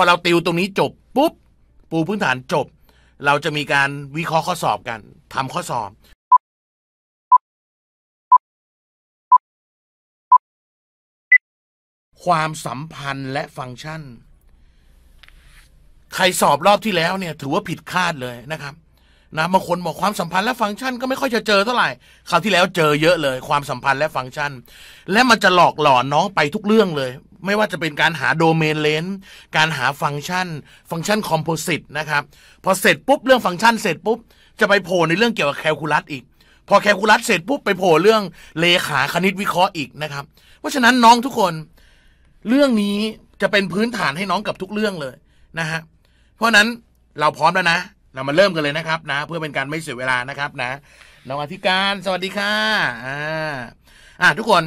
พอเราติวตรงนี้จบปุ๊บปูพื้นฐานจบ เราจะมีการวิเคราะห์ข้อสอบกันทำข้อสอบ ความสัมพันธ์และฟังก์ชัน ใครสอบรอบที่แล้วเนี่ยถือว่าผิดคาดเลยนะครับนะบางคนบอกความสัมพันธ์และฟังก์ชันก็ไม่ค่อยจะเจอเท่าไหร่คราวที่แล้ว เจอเยอะเลยความสัมพันธ์และฟังก์ชัน และมันจะหลอกหลอนน้องไปทุกเรื่องเลยไม่ว่าจะเป็นการหาโดเมนเลนการหาฟังก์ชัน ฟังก์ชันคอมโพสิตนะครับ พอเสร็จปุ๊บ เรื่องฟังก์ชันเสร็จปุ๊บจะไปโผล่ในเรื่องเกี่ยวกับแคลคูลัสอีก พอแคลคูลัสเสร็จปุ๊บไปโผล่เรื่องเลขาคณิตวิเคราะห์อีกนะครับ เพราะฉะนั้นน้องทุกคน เรื่องนี้จะเป็นพื้นฐานให้น้องกับทุกเรื่องเลยนะฮะเพราะนั้นเราพร้อมแล้วนะ เรามาเริ่มกันเลยนะครับนะเพื่อเป็นการไม่เสียเวลานะครับนะน้องอธิการสวัสดีค่ะอ่าอ่าทุกคน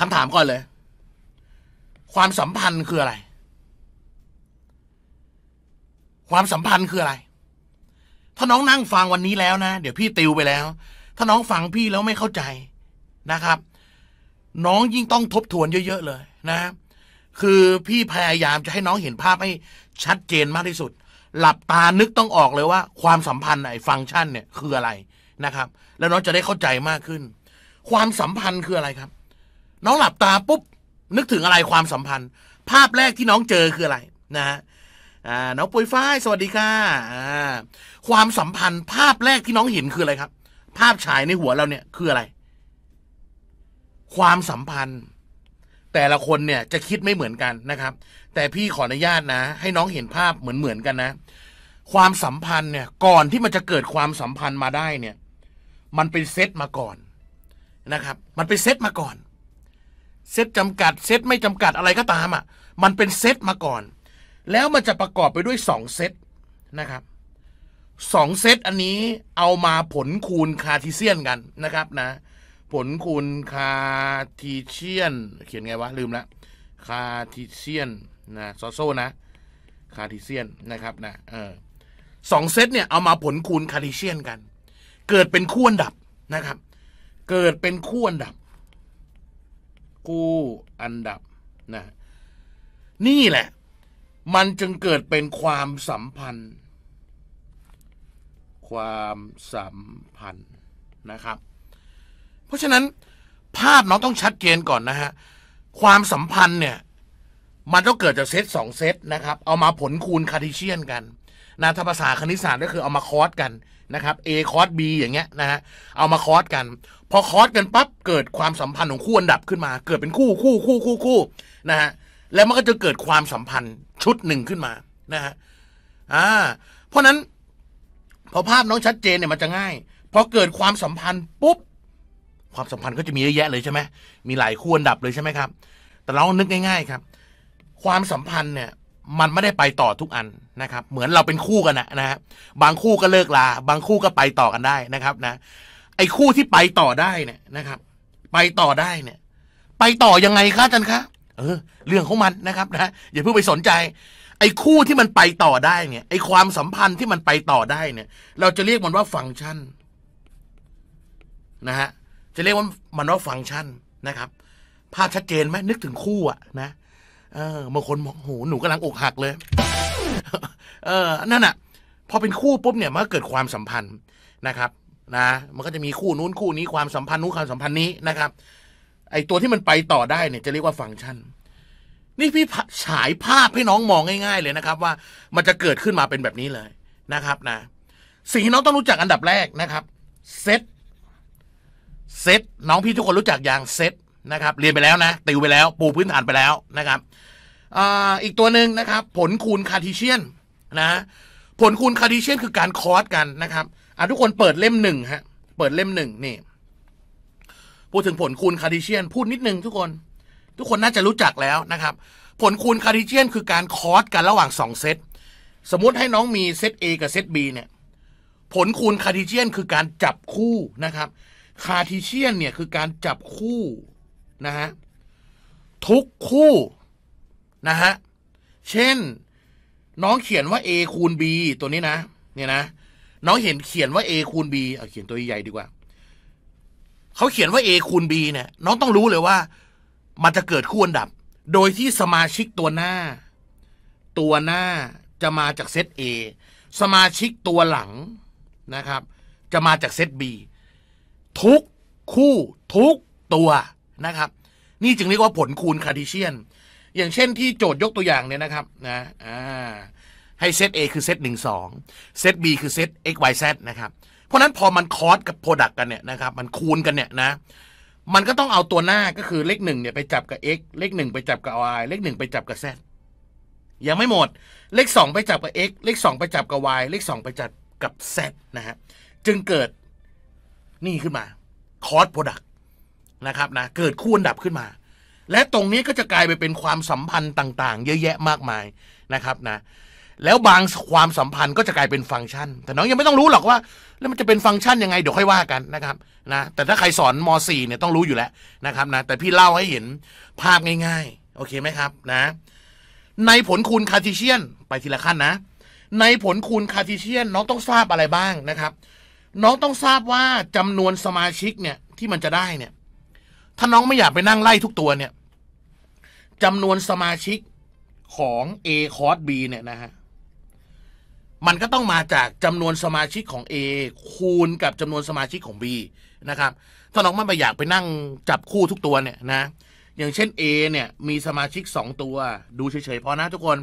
คำถามก่อนเลยความสัมพันธ์คืออะไร ความสัมพันธ์คืออะไร ถ้าน้องนั่งฟังวันนี้แล้วนะ เดี๋ยวพี่ติวไปแล้ว ถ้าน้องฟังพี่แล้วไม่เข้าใจนะครับ น้องยิ่งต้องทบทวนเยอะๆเลยนะ คือพี่พยายาม จะให้น้องเห็นภาพให้ชัดเจนมากที่สุด หลับตานึกต้องออกเลยว่า ความสัมพันธ์ไอ้ฟังก์ชันเนี่ยคืออะไรนะครับ แล้วน้องจะได้เข้าใจมากขึ้น ความสัมพันธ์คืออะไรครับ น้องหลับตาปุ๊บนึกถึงอะไรความสัมพันธ์ ภาพแรกที่น้องเจอคืออะไร นะฮะน้องปุยฝ้าย สวัสดีค่ะความสัมพันธ์ ภาพแรกที่น้องเห็นคืออะไรครับ ภาพฉายในหัวเราเนี่ยคืออะไร ความสัมพันธ์ แต่ละคนเนี่ยจะคิดไม่เหมือนกันนะครับ แต่พี่ขออนุญาตนะให้น้องเห็นภาพเหมือนเหมือนกันนะ ความสัมพันธ์เนี่ยก่อนที่มันจะเกิดความสัมพันธ์มาได้เนี่ย มันเป็นเซตมาก่อนนะครับ มันเป็นเซตมาก่อนเซตจำกัดเซตไม่จำกัดอะไรก็ตามอ่ะมันเป็นเซตมาก่อน แล้วมันจะประกอบไปด้วยสองเซตนะครับสองเซตอันนี้เอามาผลคูณคาทิเซียนกันนะครับนะ ผลคูณคาทิเซียน เขียนไงวะลืมละคาทิเซียนนะโซโซนะ คาทิเซียนนะครับนะเออสองเซตเนี่ยเอามาผลคูณคาทิเซียนกัน เกิดเป็นคู่อันดับนะครับ เกิดเป็นคู่อันดับกู้อันดับนะนี่แหละมันจึงเกิดเป็นความสัมพันธ์ ความสัมพันธ์นะครับ เพราะฉะนั้นภาพน้องต้องชัดเจนก่อนนะฮะความสัมพันธ์เนี่ยมันต้องเกิดจากเซตสองเซตนะครับ เอามาผลคูณคาร์ติเชียนกันนะถ้าภาษาคณิตศาสตร์ก็คือเอามาคอสกันนะครับ a คอส b อย่างเงี้ยนะฮะเอามาคอสกันพอคอสกันปั๊บเกิดความสัมพันธ์ของคู่อันดับขึ้นมา เกิดเป็นคู่คู่คู่คู่คู่นะฮะแล้วมันก็จะเกิดความสัมพันธ์ชุดหนึ่งขึ้นมานะฮะอ่าเพราะนั้นพอภาพน้องชัดเจนเนี่ยมันจะง่ายพอเกิดความสัมพันธ์ปุ๊บความสัมพันธ์ก็จะมีเยอะแยะเลยใช่ไหมมีหลายคู่อันดับเลยใช่ไหมครับ แต่เรานึกง่าย ๆ ครับ ความสัมพันธ์เนี่ย มันไม่ได้ไปต่อทุกอันนะครับ เหมือนเราเป็นคู่กันนะนะฮะบางคู่ก็เลิกลาบางคู่ก็ไปต่อกันได้นะครับ นะไอ้คู่ที่ไปต่อได้เนี่ยนะครับ ไปต่อได้เนี่ย ไปต่อยังไงคะจยนคะ เออ เรื่องของมันนะครับ นะอย่าเพิ่งไปสนใจ ไอ้คู่ที่มันไปต่อได้เนี่ยไอ้ความสัมพันธ์ที่มันไปต่อได้เนี่ย เราจะเรียกมันว่าฟังก์ชัน นะฮะ จะเรียกว่ามันว่าฟังก์ชันนะครับภาพชัดเจนไหมนึกถึงคู่อะนะเออบางคนมองโหหนูกำลังอกหักเลย เออนั่นอะพอเป็นคู่ปุ๊บเนี่ยมันก็เกิดความสัมพันธ์นะครับนะ มันก็จะมีคู่นู้นคู่นี้ความสัมพันธ์นู้นความสัมพันธ์นี้นะครับ ไอตัวที่มันไปต่อได้เนี่ยจะเรียกว่าฟังก์ชัน นี่พี่ฉายภาพให้น้องมองง่าย ๆ เลยนะครับ ว่ามันจะเกิดขึ้นมาเป็นแบบนี้เลยนะครับ นะสิ่งที่น้องต้องรู้จักอันดับแรกนะครับเซตเซตน้องพี่ทุกคนรู้จักอย่างเซตนะครับ เรียนไปแล้วนะ ติวไปแล้ว ปูพื้นฐานไปแล้วนะครับอีกตัวหนึ่งนะครับ ผลคูณคาร์ทิเชียน นะ ผลคูณคาร์ทิเชียนคือการคอร์สกันนะครับอ่ะทุกคนเปิดเล่มหนึ่งฮะเปิดเล่มหนึ่งนี่พูดถึงผลคูณคาร์ดิเชียนพูดนิดนึงทุกคน ทุกคนน่าจะรู้จักแล้วนะครับ ผลคูณคาร์ดิเชียนคือการคอสกันระหว่างสองเซตสมมติให้น้องมีเซต A กับเซต B เนี่ยผลคูณคาร์ดิเชียนคือการจับคู่นะครับ คาร์ดิเชียนเนี่ยคือการจับคู่นะฮะทุกคู่นะฮะเช่นน้องเขียนว่า A คูณ B ตัวนี้นะเนี่ยนะน้องเห็นเขียนว่า a คูณบเเขียนตัวใหญ่ดีกว่าเขาเขียนว่า a คูณีเนี่ยน้องต้องรู้เลยว่า มันจะเกิดคู่อันดับ โดยที่สมาชิกตัวหน้า ตัวหน้าจะมาจากเซต a สมาชิกตัวหลังนะครับ จะมาจากเซต b ทุกคู่ทุกตัวนะครับ นี่จึงเรียกว่าผลคูณคาร์ติเชียน อย่างเช่นที่โจทย์ยกตัวอย่างเนี่ยนะครับ นะอ่าให้เซต A คือเซตหนึ่งสองเซต B คือเซต x y z นะครับ เพราะนั้นพอมันคอสกับ Product กันเนี่ยนะครับ มันคูณกันเนี่ยนะ มันก็ต้องเอาตัวหน้าก็คือเลขหนึ่งเนี่ยไปจับกับ x เลขหนึ่งไปจับกับ y เลขหนึ่งไปจับกับ z ยังไม่หมด เลขสองไปจับกับ x เลขสองไปจับกับ y เลขสองไปจับกับ z นะฮะ จึงเกิดนี่ขึ้นมา คอสปรดักต์นะครับนะ เกิดคู่อันดับขึ้นมา และตรงนี้ก็จะกลายไปเป็นความสัมพันธ์ต่างๆ เยอะแยะมากมายนะครับนะแล้วบางความสัมพันธ์ก็จะกลายเป็นฟังก์ชัน แต่น้องยังไม่ต้องรู้หรอกว่า แล้วมันจะเป็นฟังก์ชันยังไง เดี๋ยวค่อยว่ากันนะครับ นะแต่ถ้าใครสอนม .4 เนี่ยต้องรู้อยู่แล้วนะครับนะแต่พี่เล่าให้เห็นภาพง่ายๆ โอเคไหมครับนะ ในผลคูณคาร์ติเชียนไปทีละขั้นนะ ในผลคูณคาร์ติเชียนน้องต้องทราบอะไรบ้างนะครับ น้องต้องทราบว่าจำนวนสมาชิกเนี่ยที่มันจะได้เนี่ย ถ้าน้องไม่อยากไปนั่งไล่ทุกตัวเนี่ยจำนวนสมาชิกของ A คอร์ส B เนี่ยนะฮะมันก็ต้องมาจากจำนวนสมาชิกของ A คูณกับจำนวนสมาชิกของ B นะครับ ถ้าน้องมันไปอยากไปนั่งจับคู่ทุกตัวเนี่ยนะ อย่างเช่น A เนี่ยมีสมาชิก 2 ตัวดูเฉยๆพอนะทุกคน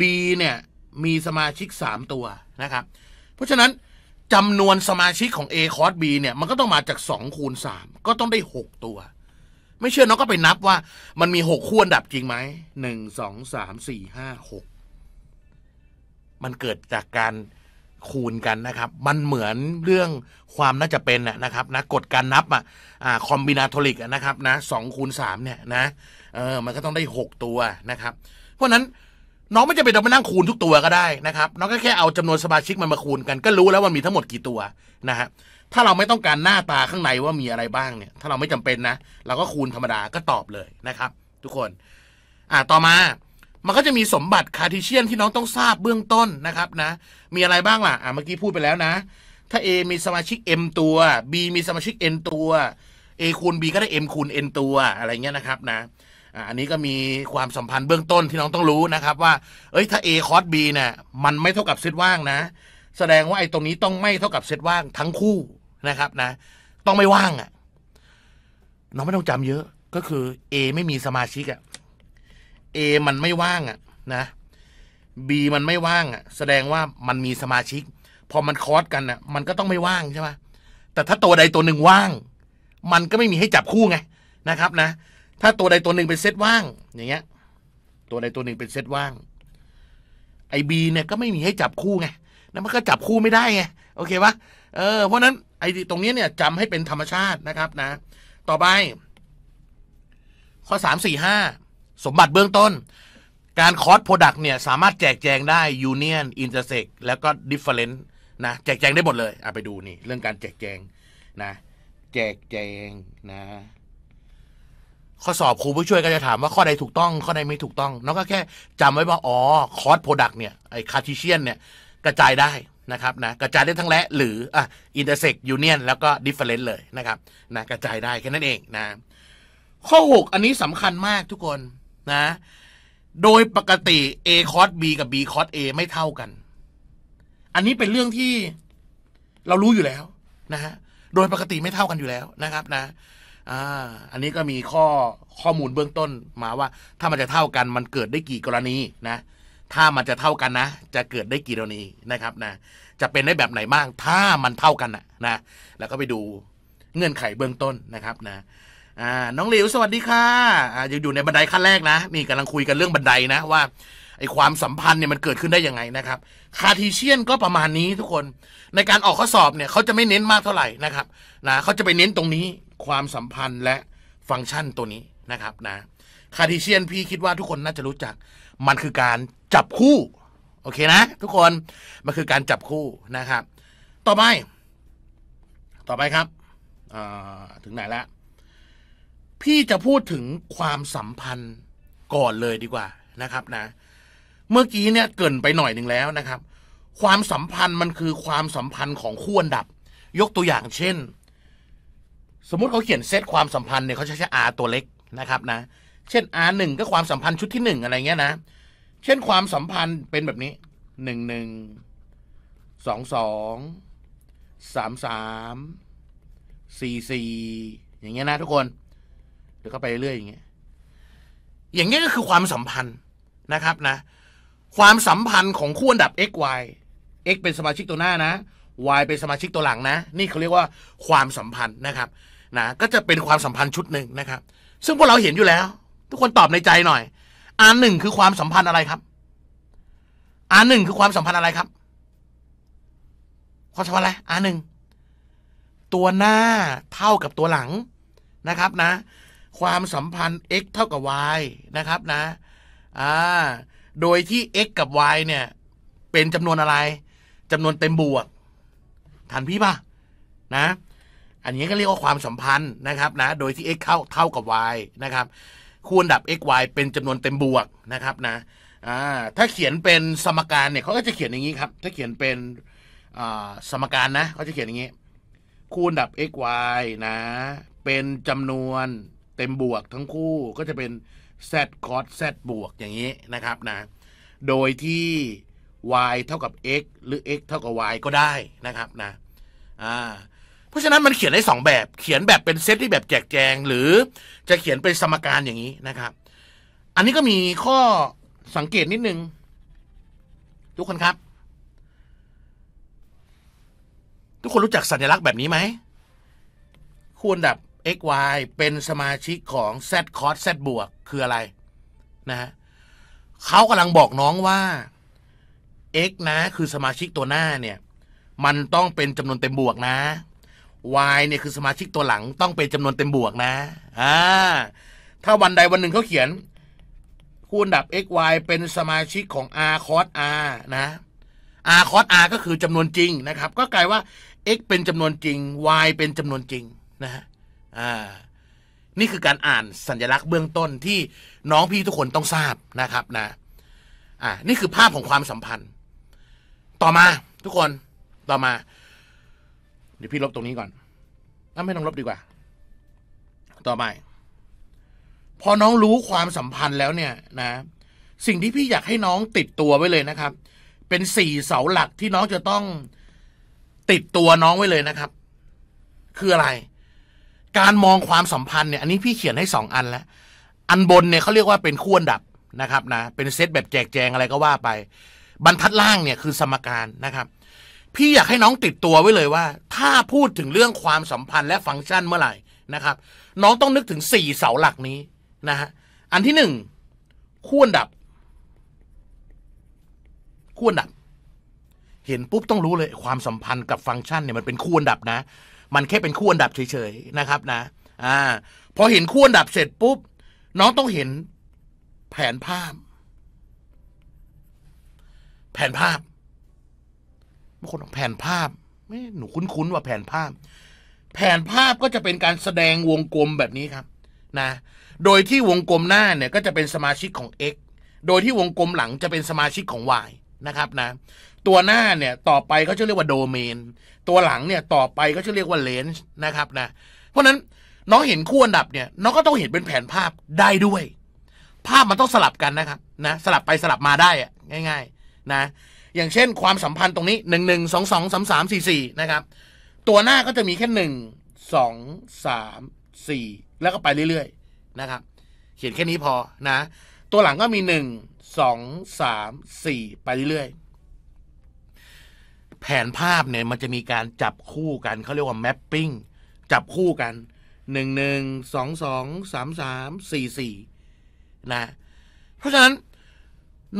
B เนี่ยมีสมาชิก3ตัวนะครับ เพราะฉะนั้นจำนวนสมาชิกของ A คอส B เนี่ยมันก็ต้องมาจาก 2 คูณ3ก็ต้องได้ 6 ตัว ไม่เชื่อน้องก็ไปนับว่ามันมี 6คู่อันดับจริงไหม1 2 3 4 5 6มันเกิดจากการคูณ กันนะครับ มันเหมือนเรื่องความน่าจะเป็นนะครับนะกฎการนับอ่ะคอมบินาโทริกนะครับนะสองคูณสามเนี่ยนะเออมันก็ต้องได้หกตัวนะครับ เพราะนั้นน้องไม่จำเป็นต้องมานั่งคูณทุกตัวก็ได้นะครับน้องก็แค่เอาจำนวนสมาชิกมันมาคูณกัน ก็รู้แล้วว่ามีทั้งหมดกี่ตัวนะฮะถ้าเราไม่ต้องการหน้าตาข้างในว่ามีอะไรบ้างเนี่ยถ้าเราไม่จำเป็นนะ เราก็คูณธรรมดาก็ตอบเลยนะครับ ทุกคนอ่าต่อมามันก็จะมีสมบัติคาร์ติเชียนที่น้องต้องทราบเบื้องต้นนะครับนะมีอะไรบ้างล่ะอ่ะเมื่อกี้พูดไปแล้วนะ ถ้า A มีสมาชิก M ตัว B มีสมาชิก N ตัว A คูณ B ก็ได้ M คูณ N ตัวอะไรเงี้ยนะครับนะอันนี้ก็มีความสัมพันธ์เบื้องต้นที่น้องต้องรู้นะครับว่าเอ้ยถ้า A คอส B เนี่ยมันไม่เท่ากับเซตว่างนะ แสดงว่าไอ้ตรงนี้ต้องไม่เท่ากับเซตว่างทั้งคู่นะครับนะ ต้องไม่ว่างอะ่ะน้องไม่ต้องจำเยอะก็คือ A ไม่มีสมาชิกอะ่ะ A มันไม่ว่างอะนะ B มันไม่ว่างอะแสดงว่ามันมีสมาชิก พอมันคอร์สกันอะ มันก็ต้องไม่ว่างใช่ไหมแต่ถ้าตัวใดตัวหนึ่งว่าง มันก็ไม่มีให้จับคู่ไง นะครับ นะ ถ้าตัวใดตัวหนึ่งเป็นเซตว่าง อย่างเงี้ย ตัวใดตัวหนึ่งเป็นเซตว่าง ไอบีเนี่ยก็ไม่มีให้จับคู่ไงแล้วมันก็จับคู่ไม่ได้ไง โอเคปะเออ เพราะนั้นไอ้ตรงนี้เนี่ยจำให้เป็นธรรมชาตินะครับนะ ต่อไป ข้อสามสี่ห้าสมบัติเบื้องต้นการคอร์สโปรดักต์เนี่ยสามารถแจกแจงได้ยูเนียนอินเตอร์เซ็กแล้วก็ดิฟเฟอเรนต์นะแจกแจงได้หมดเลยเอาไปดูนี่เรื่องการแจกแจงนะแจกแจงนะข้อสอบครูผู้ช่วยก็จะถามว่าข้อใดถูกต้อง ข้อใดไม่ถูกต้องน้องก็แค่ จำไว้ว่า อ๋อ คอร์สโปรดักต์เนี่ยไอคาร์ทิเชียนเนี่ยกระจายได้นะครับนะกระจายได้ทั้งและ หรืออ่ะอินเตอร์เซ็กยูเนียนแล้วก็ดิฟเฟอเรนต์เลยนะครับนะกระจายได้แค่นั้นเองนะข้อ 6 อันนี้สำคัญมากทุกคนนะ โดยปกติ A cos B กับ B cos A ไม่เท่ากัน อันนี้เป็นเรื่องที่เรารู้อยู่แล้ว นะฮะ โดยปกติไม่เท่ากันอยู่แล้วนะครับ นะอ่าอันนี้ก็มีข้อข้อมูลเบื้องต้น มาว่าถ้ามันจะเท่ากัน มันเกิดได้กี่กรณีนะ ถ้ามันจะเท่ากันนะจะเกิดได้กี่กรณีนะครับนะ จะเป็นได้แบบไหนบ้างถ้ามันเท่ากันนะนะแล้วก็ไปดูเงื่อนไขเบื้องต้นนะครับ นะอ่าน้องหลิวสวัสดีค่ะอ่ายังอยู่ในบันไดขั้นแรกนะนี่กำลังคุยกันเรื่องบันไดนะว่าไอความสัมพันธ์เนี่ยมันเกิดขึ้นได้ยังไงนะครับ คาทีเชียนก็ประมาณนี้ทุกคน ในการออกข้อสอบเนี่ยเขาจะไม่เน้นมากเท่าไหร่นะครับนะเขาจะไปเน้นตรงนี้ความสัมพันธ์และฟังก์ชันตัวนี้นะครับนะ คาทีเชียนพี่คิดว่าทุกคนน่าจะรู้จัก มันคือการจับคู่โอเคนะ ทุกคนมันคือการจับคู่นะครับ ต่อไปต่อไปครับถึงไหนแล้วพี่จะพูดถึงความสัมพันธ์ก่อนเลยดีกว่านะครับนะ เมื่อกี้เนี่ยเกินไปหน่อยหนึ่งแล้วนะครับ ความสัมพันธ์มันคือความสัมพันธ์ของคู่อันดับ ยกตัวอย่างเช่น สมมุติเขาเขียนเซตความสัมพันธ์เนี่ยเขาใช้ใช้ R ตัวเล็กนะครับนะ เช่น R หนึ่งก็ความสัมพันธ์ชุดที่หนึ่งอะไรเงี้ยนะ เช่นความสัมพันธ์เป็นแบบนี้หนึ่งหนึ่งสองสองสามสามสี่สี่อย่างเงี้ยนะทุกคนแล้วก็ไปเรื่อยอย่างเงี้ย อย่างเงี้ยก็คือความสัมพันธ์นะครับนะ ความสัมพันธ์ของคู่อันดับ x y x เป็นสมาชิกตัวหน้านะ y เป็นสมาชิกตัวหลังนะ นี่เขาเรียกว่าความสัมพันธ์นะครับ นะ ก็จะเป็นความสัมพันธ์ชุดหนึ่งนะครับ ซึ่งพวกเราเห็นอยู่แล้ว ทุกคนตอบในใจหน่อยอันหนึ่งคือความสัมพันธ์อะไรครับอันหนึ่งคือความสัมพันธ์อะไรครับความสัมพันธ์อะไรอันหนึ่ง ตัวหน้าเท่ากับตัวหลังนะครับนะความสัมพันธ์ x เท่ากับ y นะครับนะอ่าโดยที่ x กับ y เนี่ย เป็นจำนวนอะไรจำนวนเต็มบวกทันพี่ป่ะนะ อันนี้ก็เรียกว่าความสัมพันธ์นะครับนะ โดยที่ x เข้าเท่ากับ y นะครับ คูณดับ x y เป็นจำนวนเต็มบวกนะครับนะอ่าถ้าเขียนเป็นสมการเนี่ยเขาก็จะเขียนอย่างนี้ครับ ถ้าเขียนเป็นสมการนะเขาจะเขียนอย่างนี้ คูณดับ x y นะ เป็นจำนวนเต็ม บวกทั้งคู่ก็จะเป็น z ด o s สบวกอย่างนี้นะครับนะ โดยที่ y เท่ากับ x หรือ x เท่ากับ y ก็ได้นะครับนะอ่าเพราะฉะนั้นมันเขียนได้สองแบบ เขียนแบบเป็นเซตที่แบบแจกแจงหรือจะเขียนเป็นสมการอย่างนี้นะครับ อันนี้ก็มีข้อสังเกตนิดนึงทุกคนครับ ทุกคนรู้จักสัญลักษณ์แบบนี้ไหม ควรแบบ xy เป็นสมาชิกของ z c o s z บวกคืออะไรนะฮะเขากำลังบอกน้องว่า x นะคือสมาชิกตัวหน้าเนี่ยมันต้องเป็นจำนวนเต็มบวกนะ y เนี่ยคือสมาชิกตัวหลังต้องเป็นจำนวนเต็มบวกนะอ่าถ้าวันใดวันหนึ่งเขาเขียน คูณอดับ x y เป็นสมาชิกของ r cos r นะ r cos r ก็คือจำนวนจริงนะครับ ก็กลายว่า x เป็นจำนวนจริง y เป็นจำนวนจริงนะฮะอ่า นี่คือการอ่านสัญลักษณ์เบื้องต้นที่น้องพี่ทุกคนต้องทราบนะครับ นะ อ่านี่คือภาพของความสัมพันธ์ ต่อมาทุกคน ต่อมาเดี๋ยวพี่ลบตรงนี้ก่อน้อไม่ต้องลบดีกว่า ต่อไปพอน้องรู้ความสัมพันธ์แล้วเนี่ยนะสิ่งที่พี่อยากให้น้องติดตัวไว้เลยนะครับ เป็นสี่เสาหลักที่น้องจะต้องติดตัวน้องไว้เลยนะครับ คืออะไรการมองความสัมพันธ์เนี่ยอันนี้พี่เขียนให้สองอันแล้วอันบนเนี่ยเขาเรียกว่าเป็นขั้วดับนะครับนะเป็นเซตแบบแจกแจงอะไรก็ว่าไป บรรทัดล่างเนี่ยคือสมการนะครับ พี่อยากให้น้องติดตัวไว้เลยว่า ถ้าพูดถึงเรื่องความสัมพันธ์และฟังก์ชันเมื่อไหร่นะครับ น้องต้องนึกถึงสี่เสาหลักนี้นะฮะอันที่หนึ่งขั้วดับขั้วดับ เห็นปุ๊บต้องรู้เลย ความสัมพันธ์กับฟังก์ชันเนี่ยมันเป็นขั้วดับนะมันแค่เป็นคู่อันดับเฉยๆนะครับนะ อ่า พอเห็นคู่อันดับเสร็จปุ๊บน้องต้องเห็นแผนภาพ แผนภาพบางคนบอกแผนภาพ ไม่ หนูคุ้นๆว่าแผนภาพ แผนภาพก็จะเป็นการแสดงวงกลมแบบนี้ครับนะ โดยที่วงกลมหน้าเนี่ย ก็จะเป็นสมาชิกของ x โดยที่วงกลมหลังจะเป็นสมาชิกของ y นะครับนะตัวหน้าเนี่ยต่อไปเขาจะเรียกว่าโดเมน ตัวหลังเนี่ยต่อไปก็จะเรียกว่าเลนส์นะครับนะ เพราะนั้นน้องเห็นคู่อันดับเนี่ยน้องก็ต้องเห็นเป็นแผนภาพได้ด้วย ภาพมันต้องสลับกันนะครับนะสลับไปสลับมาได้อะง่ายๆนะ อย่างเช่นความสัมพันธ์ตรงนี้หนึ่งหนึ่งสองสองสามสามสี่สี่นะครับตัวหน้าก็จะมีแค่หนึ่งสองสามสี่แล้วก็ไปเรื่อยๆนะครับเขียนแค่นี้พอนะตัวหลังก็มีหนึ่งสองสามสี่ไปเรื่อยๆแผนภาพเนี่ยมันจะมีการจับคู่กันเขาเรียกว่าแมปปิ้งจับคู่กันหนึ่งหนึ่งสองสองสามสามสี่สี่นะ เพราะฉะนั้น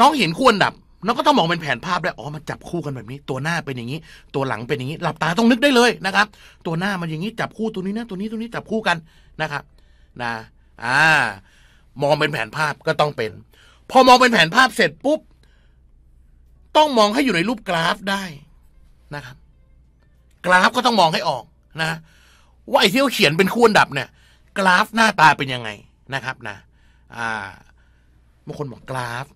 น้องเห็นคู่อันดับน้องก็ต้องมองเป็นแผนภาพได้อ๋อมันจับคู่กันแบบนี้ ตัวหน้าเป็นอย่างนี้ ตัวหลังเป็นอย่างนี้ หลับตาต้องนึกได้เลยนะครับ ตัวหน้ามันอย่างนี้จับคู่ตัวนี้นะ ตัวนี้ตัวนี้จับคู่กันนะครับ นะอ่ามองเป็นแผนภาพก็ต้องเป็น พอมองเป็นแผนภาพเสร็จปุ๊บต้องมองให้อยู่ในรูปกราฟได้นะครับกราฟก็ต้องมองให้ออกนะว่าไอ้ที่เขาเขียนเป็นคู่อันดับเนี่ย กราฟหน้าตาเป็นยังไงนะครับ นะ อ่าบางคนบอกกราฟ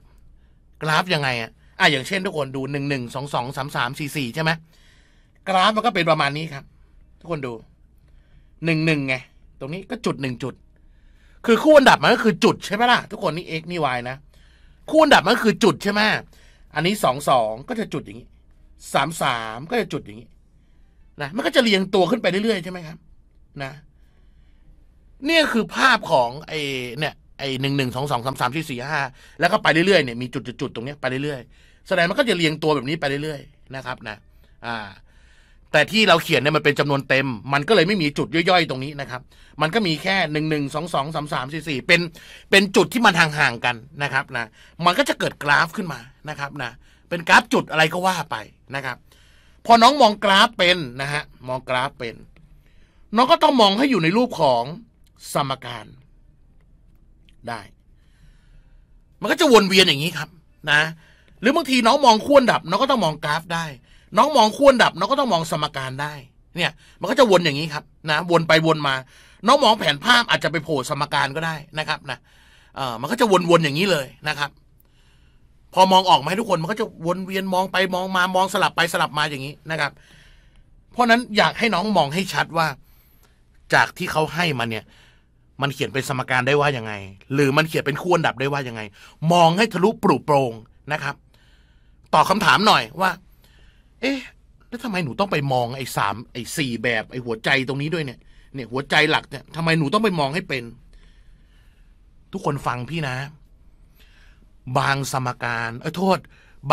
กราฟยังไงอ่ะอ่ะอย่างเช่น ทุกคนดูหนึ่งหนึ่งสองสองสามสามสี่สี่ใช่ไหมกราฟมันก็เป็นประมาณนี้ครับ ทุกคนดูหนึ่งหนึ่งไง ตรงนี้ก็จุดหนึ่งจุด คือคู่อันดับมันก็คือจุดใช่ไหมล่ะทุกคนนี่ x นี่ y นะคู่อันดับมันก็คือจุดใช่ไหมอันนี้สองสองก็จะจุดอย่างนี้สามสามก็จะจุดอย่างนี้ นะมันก็จะเรียงตัวขึ้นไปเรื่อย ๆ ใช่ไหมครับ นะเนี่ยคือภาพของไอ้เนี่ยไอ้หนึ่งหนึ่งสองสองสามสามสี่สี่ห้าแล้วก็ไปเรื่อยๆเนี่ยมีจุดจุดๆตรงนี้ไปเรื่อยๆแสดงมันก็จะเรียงตัวแบบนี้ไปเรื่อยๆนะครับนะอ่า แต่ที่เราเขียนเนี่ยมันเป็นจำนวนเต็ม มันก็เลยไม่มีจุดย่อยๆ ตรงนี้นะครับ มันก็มีแค่หนึ่งหนึ่งสองสองสามสามสี่สี่เป็น เป็นจุดที่มันห่างๆกันนะครับนะมันก็จะเกิดกราฟขึ้นมานะครับ นะเป็นกราฟจุดอะไรก็ว่าไปนะครับ พอน้องมองกราฟเป็นนะฮะมองกราฟเป็น น้องก็ต้องมองให้อยู่ในรูปของสมการ ได้ มันก็จะวนเวียนอย่างนี้ครับ นะ หรือบางทีน้องมองขั้วดับน้องก็ต้องมองกราฟได้ น้องมองขั้วดับน้องก็ต้องมองสมการได้ เนี่ยมันก็จะวนอย่างนี้ครับ นะ วนไปวนมา น้องมองแผนภาพอาจจะไปโผล่สมการก็ได้นะครับนะเออมันก็จะวนๆอย่างนี้เลยนะครับพอมองออกมาให้ทุกคนมันก็จะวนเวียนมองไปมองมามองสลับไปสลับมาอย่างนี้นะครับ เพราะนั้นอยากให้น้องมองให้ชัดว่า จากที่เขาให้มาเนี่ย มันเขียนเป็นสมการได้ว่ายังไง หรือมันเขียนเป็นคู่อันดับได้ว่ายังไง มองให้ทะลุปลุกโปรงนะครับตอบคาถามหน่อยว่า เอ๊ะ แล้วทำไมหนูต้องไปมองไอ้สามไอ้สี่แบบ ไอ้หัวใจตรงนี้ด้วยเนี่ยเนี่ยหัวใจหลักเนี่ยทำไมหนูต้องไปมองให้เป็น ทุกคนฟังพี่นะบางสมการเอ้โทษ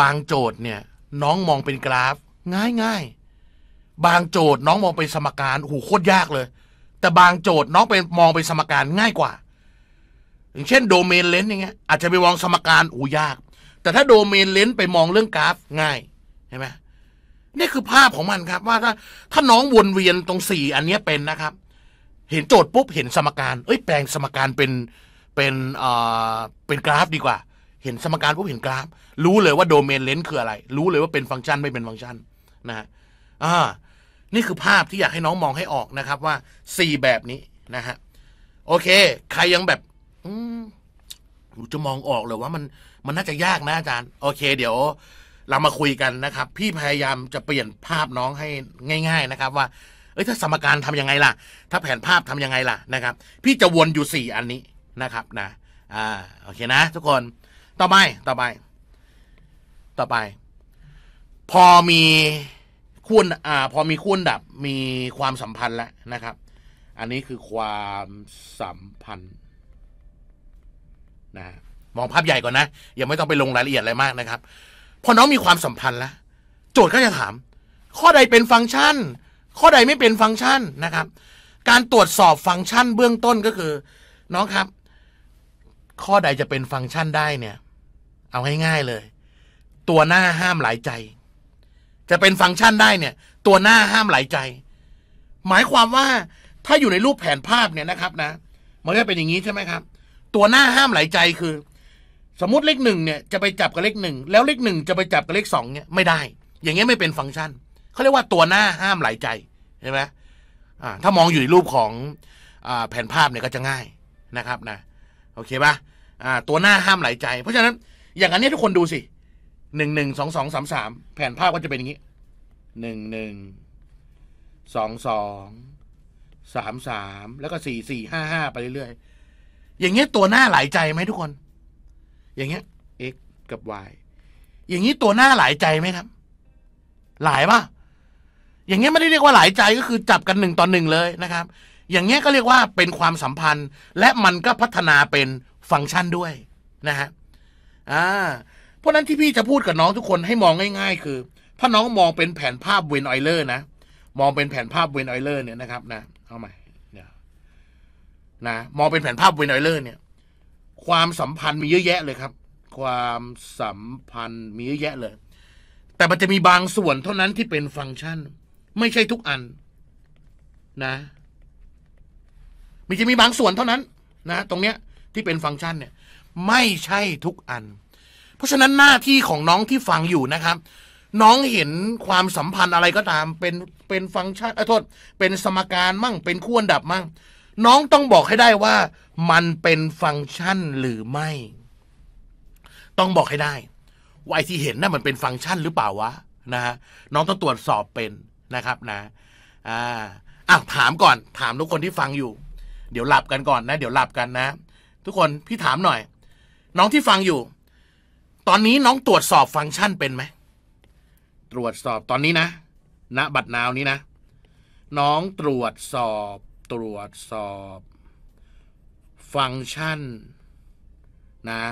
บางโจทย์เนี่ยน้องมองเป็นกราฟง่ายง่ายบางโจทย์น้องมองเป็นสมการโหโคตรยากเลย แต่บางโจทย์น้องไปมองเป็นสมการง่ายกว่าอย่างเช่นโดเมนเลนส์อย่างเงี้ยอาจจะไปมองสมการโหยาก แต่ถ้าโดเมนเลนส์ไปมองเรื่องกราฟง่ายเห็นไหมนี่คือภาพของมันครับ ว่าถ้าถ้าน้องวนเวียนตรงสี่อันนี้เป็นนะครับ เห็นโจทย์ปุ๊บเห็นสมการเอ้ยแปลงสมการเป็นเป็นเอ่อเป็นกราฟดีกว่าเห็นสมการปุ๊บเห็นกราฟรู้เลยว่าโดเมนเลนส์คืออะไร รู้เลยว่าเป็นฟังก์ชันไม่เป็นฟังก์ชันนะฮะอ่า นี่คือภาพที่อยากให้น้องมองให้ออกนะครับ ว่า4แบบนี้นะฮะโอเค ใครยังแบบอืมจะมองออกเลยว่ามันมันน่าจะยากนะอาจารย์โอเค เดี๋ยว เรามาคุยกันนะครับ พี่พยายามจะเปลี่ยนภาพน้องให้ง่าย ๆนะครับ ว่าเอ้ยถ้าสมการทํำยังไงล่ะ ถ้าแผนภาพทํำยังไงล่ะนะครับ พี่จะวนอยู่4อันนี้นะครับนะอ่าโอเคนะทุกคนต่อไปต่อไป ต่อไป พอมีคุณอ่าพอมีคุณดับ มีความสัมพันธ์แล้วนะครับ อันนี้คือความสัมพันธ์นะมองภาพใหญ่ก่อนนะยังไม่ต้องไปลงรายละเอียดอะไรมากนะครับพอน้องมีความสัมพันธ์แล้ว โจทย์ก็จะถาม ข้อใดเป็นฟังก์ชัน ข้อใดไม่เป็นฟังก์ชันนะครับ การตรวจสอบฟังก์ชันเบื้องต้นก็คือ น้องครับ ข้อใดจะเป็นฟังก์ชันได้เนี่ยเอาง่ายๆเลย ตัวหน้าห้ามหลายใจ จะเป็นฟังก์ชันได้เนี่ยตัวหน้าห้ามหลายใจ หมายความว่าถ้าอยู่ในรูปแผนภาพเนี่ยนะครับนะมันจะเป็นอย่างนี้ใช่ไหมครับ ตัวหน้าห้ามหลายใจคือ สมมติเลขหนึ่งเนี่ยจะไปจับกับเลขหนึ่งแล้วเลขหนึ่งจะไปจับกับเลขสองเนี่ยไม่ได้ อย่างเงี้ยไม่เป็นฟังก์ชันเขาเรียกว่าตัวหน้าห้ามหลายใจเห็นไหมถ้ามองอยู่ในรูปของอแผนภาพเนี่ยก็จะง่ายนะครับนะโอเคปะ่ะตัวหน้าห้ามหลายใจ เพราะฉะนั้นอย่างนั้นเนี่ยทุกคนดูสิหนึ่งหนึ่งสองสองสามสาม แผนภาพก็จะเป็นอย่างนี้ หนึ่งหนึ่ง สองสอง สามสาม แล้วก็สี่สี่ห้าห้าไปเรื่อยๆ อย่างเงี้ยตัวหน้าหลายใจไหมทุกคน อย่างเงี้ย x กับ y อย่างนี้ตัวหน้าหลายใจไหมครับ หลายป่ะ อย่างเงี้ยไม่ได้เรียกว่าหลายใจก็คือจับกันหนึ่งต่อหนึ่งเลยนะครับ อย่างเงี้ยก็เรียกว่าเป็นความสัมพันธ์ และมันก็พัฒนาเป็นฟังก์ชันด้วยนะฮะอ่าเพราะนั้นที่พี่จะพูดกับน้องทุกคนให้มองง่าย ๆคือ ถ้าน้องมองเป็นแผนภาพเวนไอยเลอร์นะมองเป็นแผนภาพเวนไอยเลอร์เนี่ย นะครับนะเอาใหม่นะมองเป็นแผนภาพเวนไอยเลอร์ เนี่ยความสัมพันธ์มีเยอะแยะเลยครับ ความสัมพันธ์มีเยอะแยะเลย แต่มันจะมีบางส่วนเท่านั้นที่เป็นฟังก์ชัน ไม่ใช่ทุกอันนะมันจะมีบางส่วนเท่านั้น นะตรงเนี้ยที่เป็นฟังก์ชันเนี่ยไม่ใช่ทุกอัน เพราะฉะนั้นหน้าที่ของน้องที่ฟังอยู่นะครับ น้องเห็นความสัมพันธ์อะไรก็ตามเป็นเป็นฟังก์ชันอโทษ เป็นสมการมั่งเป็นคู่อันดับมั่ง น้องต้องบอกให้ได้ว่า มันเป็นฟังก์ชันหรือไม่ ต้องบอกให้ได้ว่าไอที่เห็นนะ่ะมันเป็นฟังก์ชันหรือเปล่าวะนะฮะน้องต้องตรวจสอบเป็นนะครับนะอ่าอ่ะถามก่อนถามทุกคนที่ฟังอยู่ เดี๋ยวหลับกันก่อนนะ เดี๋ยวหลับกันนะ ทุกคนพี่ถามหน่อยน้องที่ฟังอยู่ ตอนนี้น้องตรวจสอบฟังก์ชันเป็นไหม ตรวจสอบตอนนี้นะ ณบัตรนาวนี้นะ น้องตรวจสอบตรวจสอบ ฟังก์ชันนะ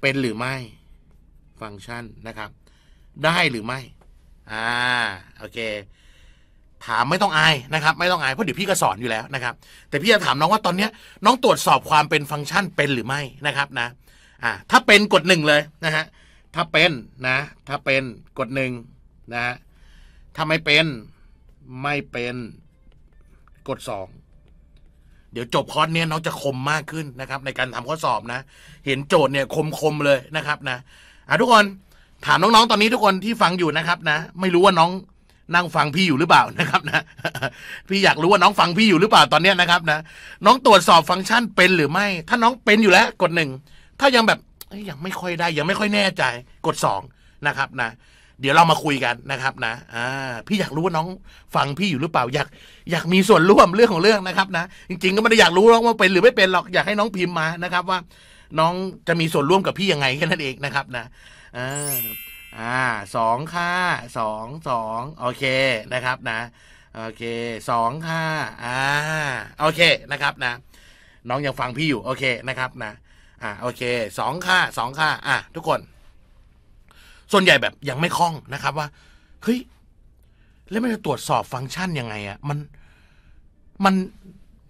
เป็นหรือไม่ฟังก์ชันนะครับ ได้หรือไม่อ่าโอเคถามไม่ต้องอายนะครับ ไม่ต้องอายเพราะเดี๋ยวพี่ก็สอนอยู่แล้วนะครับ แต่พี่จะถามน้องว่าตอนเนี้น้องตรวจสอบความเป็นฟังก์ชันเป็นหรือไม่นะครับนะอ่าถ้าเป็นกดหนึ่งเลยนะฮะถ้าเป็นนะถ้าเป็นกดหนึ่งนะฮะถ้าไม่เป็นไม่เป็นกดสองเดี๋ยวจบคอร์สเนี้ยน้องจะคมมากขึ้นนะครับ ในการทำข้อสอบนะ เห็นโจทย์เนี่ยคมคมเลยนะครับนะอ่ะทุกคนถามน้องๆ ตอนนี้ทุกคนที่ฟังอยู่นะครับนะ ไม่รู้ว่าน้องนั่งฟังพี่อยู่หรือเปล่านะครับนะพี่อยากรู้ว่าน้องฟังพี่อยู่หรือเปล่าตอนนี้นะครับนะน้องตรวจสอบฟังก์ชันเป็นหรือไม่ ถ้าน้องเป็นอยู่แล้วกดหนึ่ง ถ้ายังแบบยังไม่ค่อยได้ ยังไม่ค่อยแน่ใจกดสองนะครับนะเดี๋ยวเรามาคุยกันนะครับนะอ่าพี่อยากรู้ว่าน้องฟังพี่อยู่หรือเปล่า อยากอยากมีส่วนร่วมเรื่องของเรื่องนะครับนะจริง ๆ ก็ไม่ได้อยากรู้หรอกว่าเป็นหรือไม่เป็นหรอก อยากให้น้องพิมพ์มานะครับว่า น้องจะมีส่วนร่วมกับพี่ยังไงแค่นั้นเองนะครับนะอ่าอ่าสองค่าสองสองโอเคนะครับนะโอเคสองค่าอ่าโอเคนะครับนะน้องยังฟังพี่อยู่โอเคนะครับนะอ่าโอเคสองค่าสองค่าอ่ะทุกคน ส่วนใหญ่แบบยังไม่คล่องนะครับว่าเฮ้ยแล้วมันจะตรวจสอบฟังก์ชันยังไงอะมันมัน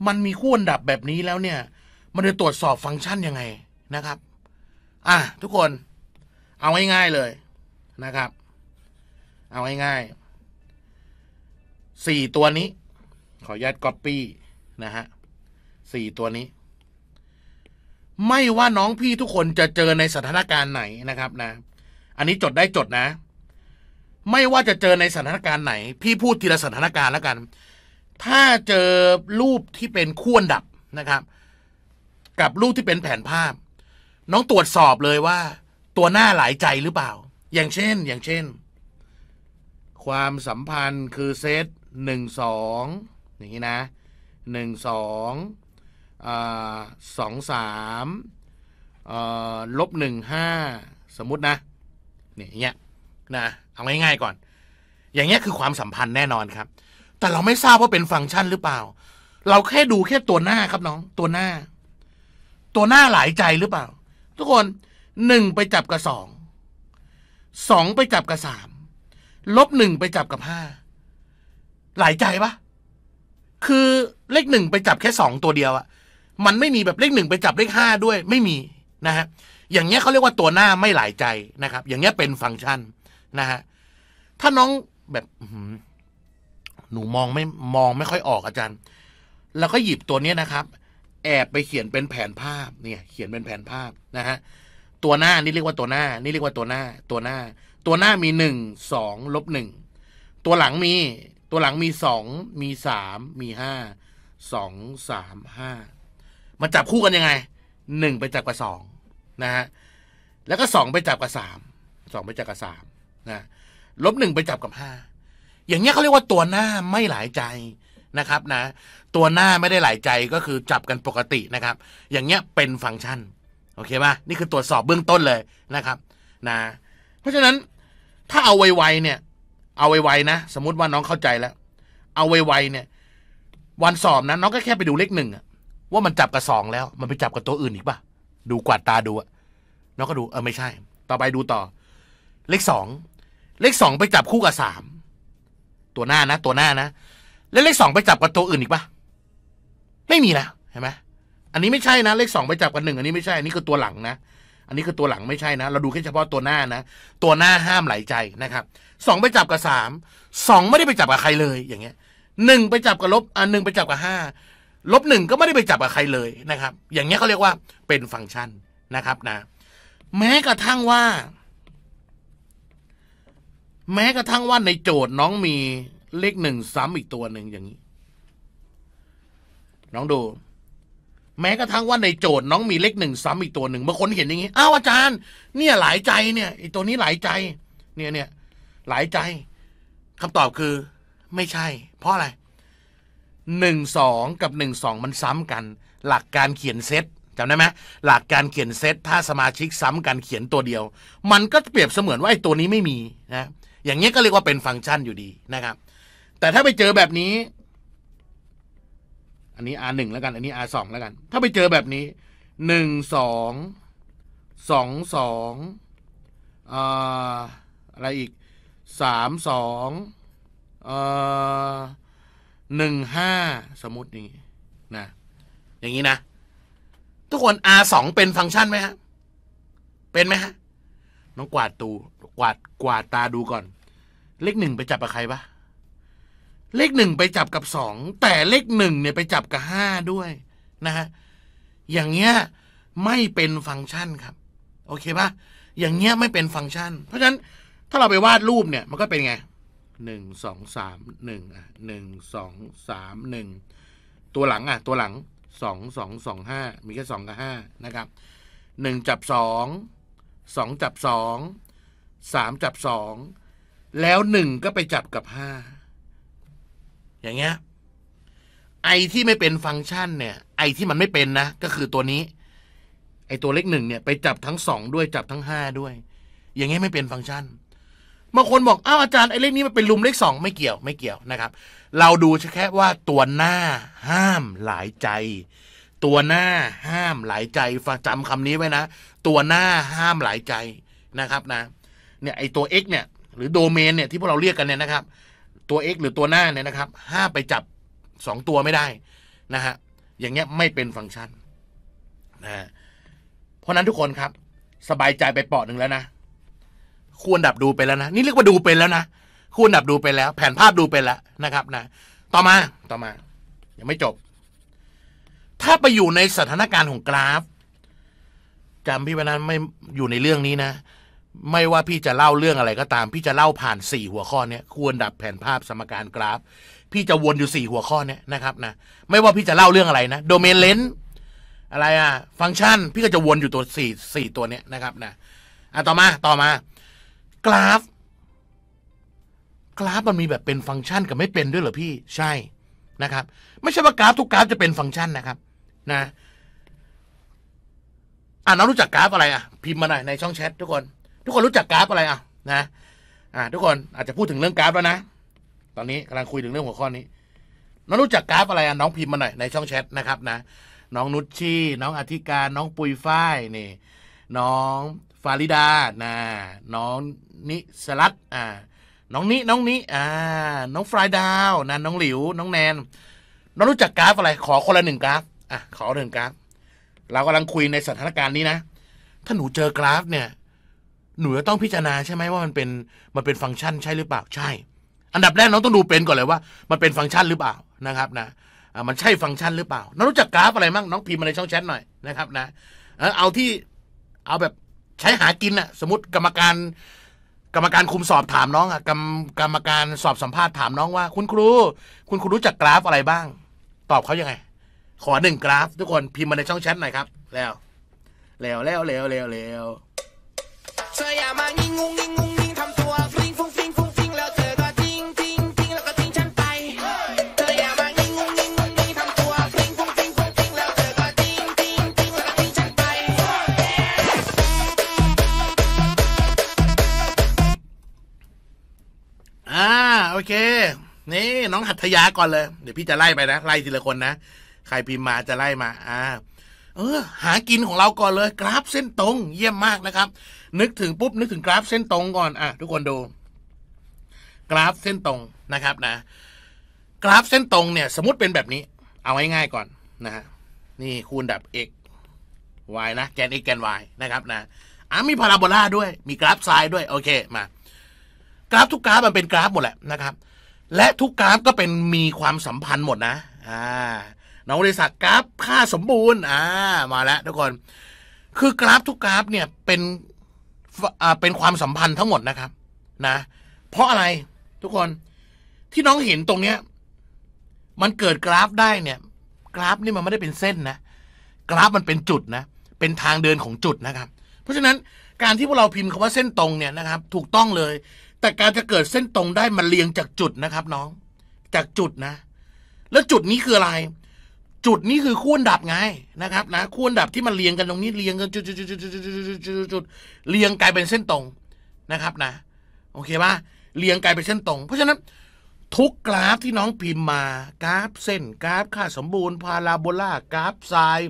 มันมีคู่อันดับแบบนี้แล้วเนี่ยมันจะตรวจสอบฟังก์ชันยังไงนะครับ อ่ะทุกคน เอาง่ายๆเลยนะครับ เอาง่ายๆสี่ตัวนี้ ขอยัดก๊อปปี้นะฮะสี่ตัวนี้ ไม่ว่าน้องพี่ทุกคนจะเจอในสถานการณ์ไหนนะครับนะอันนี้จดได้จดนะ ไม่ว่าจะเจอในสถานการณ์ไหนพี่พูดทีละสถานการณ์แล้วกัน ถ้าเจอรูปที่เป็นคั่วดับนะครับ กับรูปที่เป็นแผนภาพ น้องตรวจสอบเลยว่า ตัวหน้าหลายใจหรือเปล่าอย่างเช่น อย่างเช่น ความสัมพันธ์คือเซตหนึ่งสองอย่างนี้นะหนึ่งสองสองสามลบหนึ่งห้าสมมตินะเนี่ยอย่างเงี้ยนะเอาง่ายๆก่อน อย่างเงี้ยคือความสัมพันธ์แน่นอนครับ แต่เราไม่ทราบว่าเป็นฟังก์ชันหรือเปล่า เราแค่ดูแค่ตัวหน้าครับน้อง ตัวหน้า ตัวหน้าหลายใจหรือเปล่า ทุกคนหนึ่งไปจับกับสองสองไปจับกับสามลบหนึ่งไปจับกับห้าหลายใจปะคือเลขหนึ่งไปจับแค่สองตัวเดียวอะมันไม่มีแบบเลขหนึ่งไปจับเลขห้าด้วย ไม่มีนะฮะอย่างเงี้ยเขาเรียกว่าตัวหน้าไม่หลายใจนะครับ อย่างเงี้ยเป็นฟังก์ชันนะฮะถ้าน้องแบบหนูมองไม่มองไม่ค่อยออกอาจารย์แล้วก็หยิบตัวเนี้ยนะครับ แอบไปเขียนเป็นแผนภาพเนี่ยเขียนเป็นแผนภาพนะฮะตัวหน้านี่เรียกว่าตัวหน้า นี่เรียกว่าตัวหน้า ตัวหน้า ตัวหน้ามีหนึ่งสองลบหนึ่งตัวหลังมีตัวหลังมีสองมีสามมีห้าสองสามห้ามันจับคู่กันยังไงหนึ่งไปจับกับสองนะฮะแล้วก็สองไปจับกับสามสองไปจับกับสามนะลบหนึ่งไปจับกับห้าอย่างเงี้ยเขาเรียกว่าตัวหน้าไม่หลายใจนะครับนะตัวหน้าไม่ได้หลายใจก็คือจับกันปกตินะครับ อย่างเงี้ยเป็นฟังก์ชันโอเคป่ะนี่คือตรวจสอบเบื้องต้นเลยนะครับนะเพราะฉะนั้นถ้าเอาไวๆเนี่ย เอาไวๆนะ สมมติว่าน้องเข้าใจแล้ว เอาไวๆเนี่ย วันสอบนะ น้องก็แค่ไปดูเลขหนึ่งว่ามันจับกับสองแล้ว มันไปจับกับตัวอื่นอีกป่ะดูกวาดตาดูอะน้องก็ดูเออไม่ใช่ ต่อไปดูต่อ เลขสองเลขสองไปจับคู่กับสามตัวหน้านะ ตัวหน้านะแล้วเลขสองไปจับกับตัวอื่นอีกปะไม่มีนะเห็นไหมอันนี้ไม่ใช่นะเลขสองไปจับกับหนึ่งอันนี้ไม่ใช่อันนี้คือตัวหลังนะอันนี้คือตัวหลังไม่ใช่นะเราดูแค่เฉพาะตัวหน้านะ ตัวหน้าห้ามไหลใจนะครับสองไปจับกับสามสองไม่ได้ไปจับกับใครเลย อย่างเงี้ยหนึ่งไปจับกับลบอันหนึ่งไปจับกับห้าลบหนึ่งก็ไม่ได้ไปจับกับใครเลยนะครับ อย่างเงี้ยเขาเรียกว่าเป็นฟังก์ชันนะครับนะ แม้กระทั่งว่า แม้กระทั่งว่าในโจทย์น้องมีเลขหนึ่งซ้ำอีกตัวหนึ่งอย่างนี้ น้องดูแม้กระทั่งว่าในโจทย์น้องมีเลขหนึ่งซ้ำอีกตัวหนึ่งบางคนเห็นอย่างนี้อ้าวอาจารย์เนี่ยหลายใจเนี่ยไอตัวนี้หลายใจเนี่ยเนี่ยหลายใจ คำตอบคือไม่ใช่ เพราะอะไรหนึ่งสองกับหนึ่งสองมันซ้ำกัน หลักการเขียนเซตจำได้ไหมหลักการเขียนเซตถ้าสมาชิกซ้ำกันเขียนตัวเดียว มันก็เปรียบเสมือนว่าไอตัวนี้ไม่มีนะอย่างนี้ก็เรียกว่าเป็นฟังก์ชันอยู่ดีนะครับ แต่ถ้าไปเจอแบบนี้อันนี้ R หนึ่งแล้วกัน อันนี้ R สองแล้วกัน ถ้าไปเจอแบบนี้ หนึ่งสองสองสองอะไรอีกสามสองหนึ่งห้าสมมตินี้นะ อย่างนี้นะ ทุกคน R สองเป็นฟังก์ชันไหมฮะเป็นไหมฮะน้องกวาดตูกวาดกวาดตาดูก่อน เลขหนึ่งไปจับกับใครปะเลขหนึ่งไปจับกับสองแต่เลขหนึ่งเนี่ยไปจับกับห้าด้วยนะฮะอย่างเงี้ยไม่เป็นฟังก์ชันครับ โอเคปะอย่างเงี้ยไม่เป็นฟังก์ชัน เพราะฉะนั้นถ้าเราไปวาดรูปเนี่ยมันก็เป็นไงหนึ่งสองสามหนึ่งอ่ะหนึ่งสองสามหนึ่งตัวหลังอ่ะตัวหลังสองสองสองห้ามีแค่สองกับห้านะครับหนึ่งจับสองสองจับสองสามจับสองแล้วหนึ่งก็ไปจับกับห้าอย่างเงี้ย ไอที่ไม่เป็นฟังก์ชันเนี่ย ไอที่มันไม่เป็นนะ ก็คือตัวนี้ ไอตัวเลขหนึ่งเนี่ยไปจับทั้งสองด้วยจับทั้งห้าด้วย อย่างเงี้ยไม่เป็นฟังก์ชันบางคนบอก อ้าวอาจารย์ไอเลขนี้มันเป็นลุมเลขสองไม่เกี่ยวไม่เกี่ยวนะครับ เราดูแค่ว่าตัวหน้าห้ามหลายใจ ตัวหน้าห้ามหลายใจจำคำนี้ไว้นะ ตัวหน้าห้ามหลายใจนะครับนะ เนี่ยไอตัว x เนี่ย หรือโดเมนเนี่ยที่พวกเราเรียกกันเนี่ยนะครับตัว x หรือตัวหน้าเนี่ยนะครับห้ามไปจับสองตัวไม่ได้นะฮะอย่างเงี้ยไม่เป็นฟังก์ชันนะเพราะนั้นทุกคนครับสบายใจไปเปาะหนึ่งแล้วนะควรดับดูไปแล้วนะนี่เรียกว่าดูเป็นแล้วนะควรดับดูไปแล้ว แผนภาพดูไปแล้วนะครับนะต่อมาต่อมา ยังไม่จบ ถ้าไปอยู่ในสถานการณ์ของกราฟจำพี่วันนั้นไม่อยู่ในเรื่องนี้นะไม่ว่าพี่จะเล่าเรื่องอะไร ก็ตามพี่จะเล่าผ่านสี่หัวข้อเนี้ยควรดับแผนภาพสมการกราฟ พี่จะวนอยู่สี่หัวข้อเนี้ยนะครับ นะไม่ว่าพี่จะเล่าเรื่องอะไรนะโดเมนเลนอะไรอะฟังก์ชันพี่ก็จะวนอยู่ตัวสสี่ี่ตัวเนี้ยนะครับนะอ่ะต่อมาต่อมา กราฟ กราฟมันมีแบบเป็นฟังก์ชันกับไม่เป็นด้วยเหรอพี่ใช่นะครับ ไม่ใช่ว่ากราฟ ทุกกราฟจะเป็นฟังก์ชันนะครับ นะอ่ะน้องรู้จักกราฟ อะไรอ่ะพิมพ์มาหน่อยในช่องแชททุกคนทุกคนรู้จักกราฟอะไรอ่ะนะอ่าทุกคนอาจจะพูดถึงเรื่องกราฟแล้วนะตอนนี้กำลังคุยถึงเรื่องหัวข้อนี้น้องรู้จักกราฟอะไรอ่ะน้องพิมพ์มาหน่อยในช่องแชทนะครับนะน้องนุชชี่ น้องอธิการน้องปุยฝ้ายนี่น้องฟาริดานะน้องนิสลัดอ่าน้องนิน้องนิอ่าน้องฟรายดาวนะน้องหลิว น้องแนนน้องรู้จักกราฟอะไรขอคนละหนึ่งกราฟอ่ะขอหนึ่งกราฟ เรากำลังคุยในสถานการณ์นี้นะถ้าหนูเจอกราฟเนี่ยหนูจะต้องพิจารณาใช่ไหมว่า มันเป็นมันเป็นฟังก์ชันใช่หรือเปล่า ใช่ อันดับแรกน้องต้องดูเป็นก่อนเลยว่ามันเป็นฟังก์ชันหรือเปล่านะครับ นะมันใช่ฟังก์ชันหรือเปล่าน้องรู้จักกราฟอะไรมั่งน้องพิมพ์มาในช่องแชทหน่อย นะครับนะเอาที่เอาแบบใช้หากินอะสมมติกรรมการ กรรมการคุมสอบถามน้องอะกรรมกรรมการสอบสัมภาษณ์ถามน้องว่า คุณครูคุณครูรู้จักกราฟอะไรบ้าง ตอบเขายังไง ขอหนึ่งกราฟทุกคนพิมพ์มาในช่องแชทหน่อยครับ แล้ว แล้วแล้วแล้วแล้วแล้วเธออย่ามาิงงุิงงุิงทำตัวฟิงฟุ้งฟิงฟุ้งฟิงแล้วเธอก็ิิิงแล้วก็ิงันไปเธอย่ามาิงงุิงงุิงทำตัวฟิงฟุ้งฟิงฟุ้งฟิงแล้วเธอก็ิิิงแล้วก็ิงันไปอโอเค นี่น้องหัตถยาก่อนเลย เดี๋ยวพี่จะไล่ไปนะไล่ทีละคนนะใครพิมพ์มาจะไล่มาอ่าเออหากินของเราก่อนเลยกราฟเส้นตรงเยี่ยมมากนะครับ นึกถึงปุ๊บนึกถึงกราฟเส้นตรงก่อนอ่ะ ทุกคนดู กราฟเส้นตรงนะครับนะ กราฟเส้นตรงเนี่ย สมมติเป็นแบบนี้เอาง่ายๆก่อนนะฮะนี่คูณดับ x y นะ แกน x แกน y นะครับนะอ่ะมีพาราโบลาด้วยมีกราฟซ้ายด้วยโอเคมา กราฟทุกกราฟมันเป็นกราฟหมดแหละนะครับ และทุกกราฟก็เป็นมีความสัมพันธ์หมดนะ อ่าน้องเริักกราฟค่าสมบูรณ์อ่ามาแล้วทุกคนคือกราฟทุกกราฟเนี่ยเป็นอ่าเป็นความสัมพันธ์ทั้งหมดนะครับนะ เพราะอะไรทุกคนที่น้องเห็นตรงเนี้ย มันเกิดกราฟได้เนี่ย กราฟนี่มันไม่ได้เป็นเส้นนะ กราฟมันเป็นจุดนะ เป็นทางเดินของจุดนะครับ เพราะฉะนั้นการที่พวกเราพิมพ์คำว่าเส้นตรงเนี่ยนะครับ ถูกต้องเลย แต่การจะเกิดเส้นตรงได้มันเรียงจากจุดนะครับ น้องจากจุดนะ แล้วจุดนี้คืออะไรจุดนี้คือคู่วดับไงนะครับนะคู่วดับที่มันเรียงกันตรงนี้เรียงกันจุดจุดจุดจุดจุดจุดเรียงกลายเป็นเส้นตรงนะครับนะ โอเคป่ะเรียงกลายเป็นเส้นตรง เพราะฉะนั้นทุกกราฟที่น้องพิมพ์มา กราฟเส้นกราฟค่าสมบูรณ์พาราโบลากราฟทราย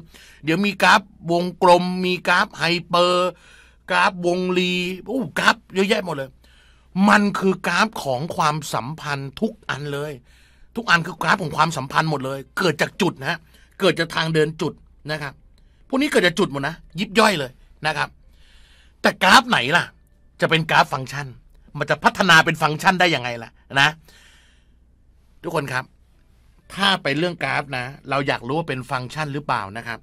เดี๋ยวมีกราฟวงกลม มีกราฟไฮเปอร์ กราฟวงรีโอ้กราฟเยอะแยะหมดเลย มันคือกราฟของความสัมพันธ์ทุกอันเลยทุกอันคือกราฟของความสัมพันธ์หมดเลย เกิดจากจุดนะฮะเกิดจากทางเดินจุดนะครับ พวกนี้เกิดจากจุดหมดนะยิบย่อยเลยนะครับ แต่กราฟไหนล่ะ จะเป็นกราฟฟังก์ชัน มันจะพัฒนาเป็นฟังก์ชันได้ยังไงล่ะนะทุกคนครับ ถ้าไปเรื่องกราฟนะเราอยากรู้ว่าเป็นฟังก์ชันหรือเปล่านะครับ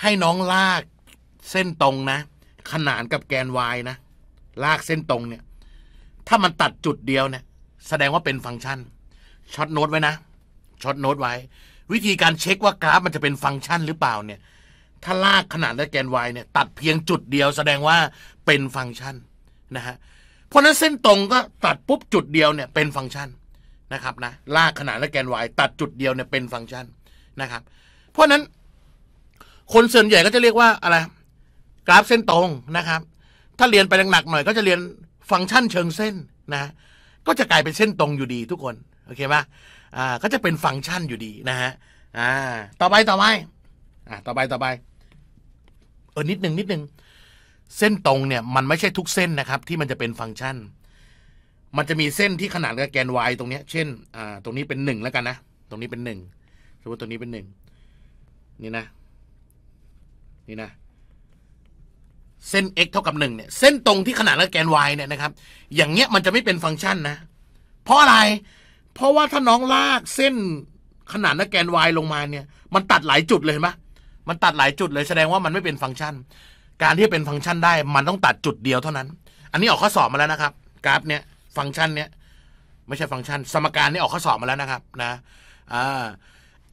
ให้น้องลากเส้นตรงนะ ขนานกับแกน y นะ ลากเส้นตรงเนี่ย ถ้ามันตัดจุดเดียวเนี่ย แสดงว่าเป็นฟังก์ชันช็อตโน้ตไว้นะ ช็อตโน้ตไว้ วิธีการเช็คว่ากราฟมันจะเป็นฟังก์ชันหรือเปล่าเนี่ย ถ้าลากขนาดและแกน y เนี่ยตัดเพียงจุดเดียวแสดงว่าเป็นฟังก์ชันนะฮะ เพราะนั้นเส้นตรงก็ตัดปุ๊บจุดเดียวเนี่ยเป็นฟังก์ชันนะครับนะ ลากขนาดและแกน y ตัดจุดเดียวเนี่ยเป็นฟังก์ชันนะครับ เพราะนั้นคนส่วนใหญ่ก็จะเรียกว่าอะไร กราฟเส้นตรงนะครับ ถ้าเรียนไปหนักหน่อยก็จะเรียนฟังก์ชันเชิงเส้นนะ ก็จะกลายเป็นเส้นตรงอยู่ดีทุกคนโอเคปะอ่า ก็จะเป็นฟังก์ชันอยู่ดีนะฮะ อ่า ต่อไปต่อไป อ่าต่อไปต่อไป เออ นิดหนึ่งนิดหนึ่งเส้นตรงเนี่ย มันไม่ใช่ทุกเส้นนะครับ ที่มันจะเป็นฟังก์ชัน มันจะมีเส้นที่ขนาดกับแกน y ตรงเนี้ย เช่น อ่า ตรงนี้เป็นหนึ่งแล้วกันนะ ตรงนี้เป็นหนึ่งสมมติตรงนี้เป็นหนึ่งนี่นะ นี่นะ เส้น x เท่ากับหนึ่งเนี่ย เส้นตรงที่ขนาดกับแกน y เนี่ยนะครับ อย่างเงี้ยมันจะไม่เป็นฟังก์ชันนะ เพราะอะไรเพราะว่าถ้าน้องลากเส้นขนาดนักแกนวายลงมาเนี่ย มันตัดหลายจุดเลยเห็นไหมมันตัดหลายจุดเลยแสดงว่ามันไม่เป็นฟังก์ชัน การที่เป็นฟังก์ชันได้ มันต้องตัดจุดเดียวเท่านั้น อันนี้ออกข้อสอบมาแล้วนะครับ กราฟเนี่ยฟังก์ชันเนี่ยไม่ใช่ฟังก์ชันสมการนี่ออกข้อสอบมาแล้วนะครับนะอ่า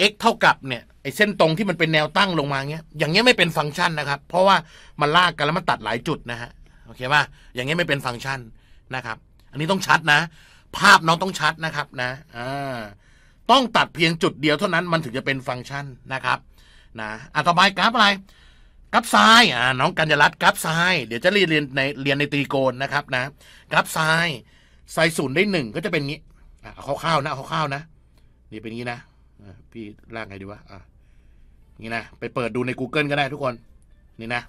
x เท่ากับเนี่ยไอเส้นตรงที่มันเป็นแนวตั้งลงมาเงี้ยอย่างเงี้ยไม่เป็นฟังก์ชันนะครับ เพราะว่ามันลากกันแล้วมันตัดหลายจุดนะฮะโอเคป่ะอย่างเงี้ยไม่เป็นฟังก์ชันนะครับ อันนี้ต้องชัดนะภาพน้องต้องชัดนะครับ นะ อ่า ต้องตัดเพียงจุดเดียวเท่านั้นมันถึงจะเป็นฟังก์ชันนะครับ นะ อ่ะต่อไปกราฟอะไรกราฟไซน์อ่า น้องกัญญรัตน์กราฟไซน์เดี๋ยวจะเรียนใน เรียนในตรีโกณนะครับ นะกราฟไซน์ไซศูนย์ได้หนึ่งก็จะเป็นงี้อ่าคร่าวๆ นะคร่าวๆ นะ นี่เป็นงี้นะพี่ลากไงดีวะ อ่ะนี่นะ ไปเปิดดูใน Google ก็ได้ทุกคน นี่นะ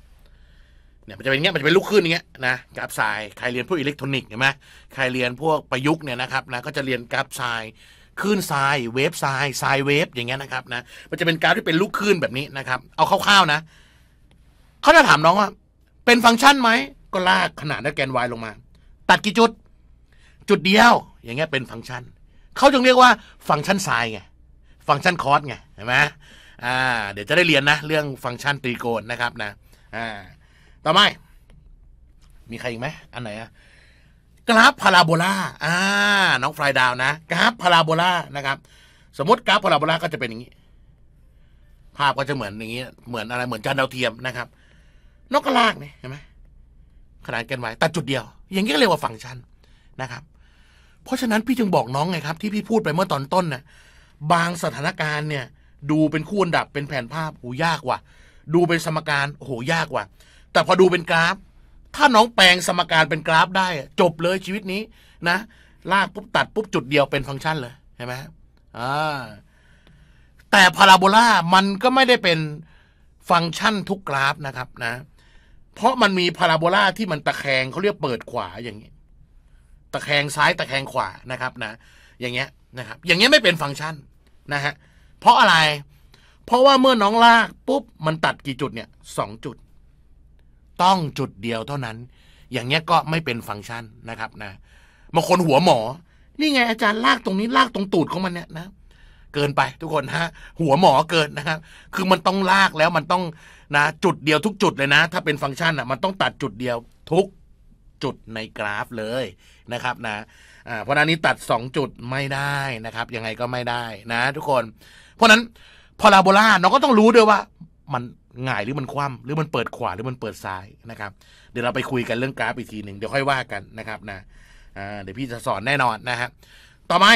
เนี่ยมันจะเป็นเงี้ยมันจะเป็นลูกคลื่นอย่างเงี้ยนะกราฟไซด์ใครเรียนพวกอิเล็กทรอนิกส์เห็นไหมใครเรียนพวกประยุกต์เนี่ยนะครับนะก็จะเรียนกราฟไซด์คลื่นทรายเวฟทรายทรายเวฟอย่างเงี้ยนะครับนะมันจะเป็นกราฟที่เป็นลูกคลื่นแบบนี้นะครับ เอาคร่าวๆนะเขาจะถามน้องว่า เป็นฟังก์ชันไหม ก็ลากขนาดและแกน y ลงมา ตัดกี่จุด จุดเดียวอย่างเงี้ยเป็นฟังก์ชันเขาจึงเรียกว่าฟังก์ชันทรายไงฟังก์ชันคอสไงเห็นไหมอ่าเดี๋ยวจะได้เรียนนะ เรื่องฟังก์ชันตรีโกณนะครับนะอ่าต่อไปมีใครอีกไหม อันไหนอะกราฟพาราโบลาอ่า น้องฟลายดาวนะ กราฟพาราโบลานะครับ สมมติกราฟพาราโบลาก็จะเป็นอย่างนี้ ภาพก็จะเหมือนอย่างนี้ เหมือนอะไร เหมือนจานดาวเทียมนะครับนกกระลากเนี่ยเห็นไหมขนาเกันไว้ต่จุดเดียว อย่างนี้ก็เรียกว่าฟังก์ชันนะครับ เพราะฉะนั้นพี่จึงบอกน้องไงครับ ที่พี่พูดไปเมื่อตอนต้นนะ่ะบางสถานการณ์เนี่ย ดูเป็นคู่อันดับเป็นแผนภาพโหยากว่ะดูเป็นสมการโหยากว่ะแต่พอดูเป็นกราฟ ถ้าน้องแปลงสมการเป็นกราฟได้จบเลยชีวิตนี้ นะ ลากปุ๊บตัดปุ๊บ จุดเดียวเป็นฟังก์ชันเลย ใช่ไหมอ่าแต่พาราโบลามันก็ไม่ได้เป็นฟังก์ชันทุกกราฟนะครับนะ เพราะมันมีพาราโบลาที่มันตะแคงเขาเรียกเปิดขวาอย่างนี้ตะแคงซ้ายตะแคงขวานะครับนะ อย่างเงี้ยนะครับ อย่างเงี้ยไม่เป็นฟังก์ชันนะฮะ เพราะอะไร เพราะว่าเมื่อน้องลากปุ๊บมันตัดกี่จุดเนี่ย สองจุดต้องจุดเดียวเท่านั้น อย่างเงี้ยก็ไม่เป็นฟังก์ชันนะครับนะบางคนหัวหมอ นี่ไงอาจารย์ลากตรงนี้ลากตรงตูดของมันเนี่ยนะ เกินไปทุกคนฮะหัวหมอเกินนะครับ คือมันต้องลากแล้วมันต้องนะจุดเดียวทุกจุดเลยนะ ถ้าเป็นฟังก์ชันอ่ะมันต้องตัดจุดเดียวทุกจุดในกราฟเลยนะครับนะ เพราะนั้นนี้ตัด 2 จุดไม่ได้นะครับ ยังไงก็ไม่ได้นะ ทุกคน เพราะนั้นพาราโบลาเราก็ต้องรู้ด้วยว่ามันหงายหรือมันคว่ำหรือมันเปิดขวาหรือมันเปิดซ้ายนะครับ เดี๋ยวเราไปคุยกันเรื่องกราฟอีกทีหนึ่งเดี๋ยวค่อยว่ากันนะครับนะเดี๋ยวพี่จะสอนแน่นอนนะฮะต่อไป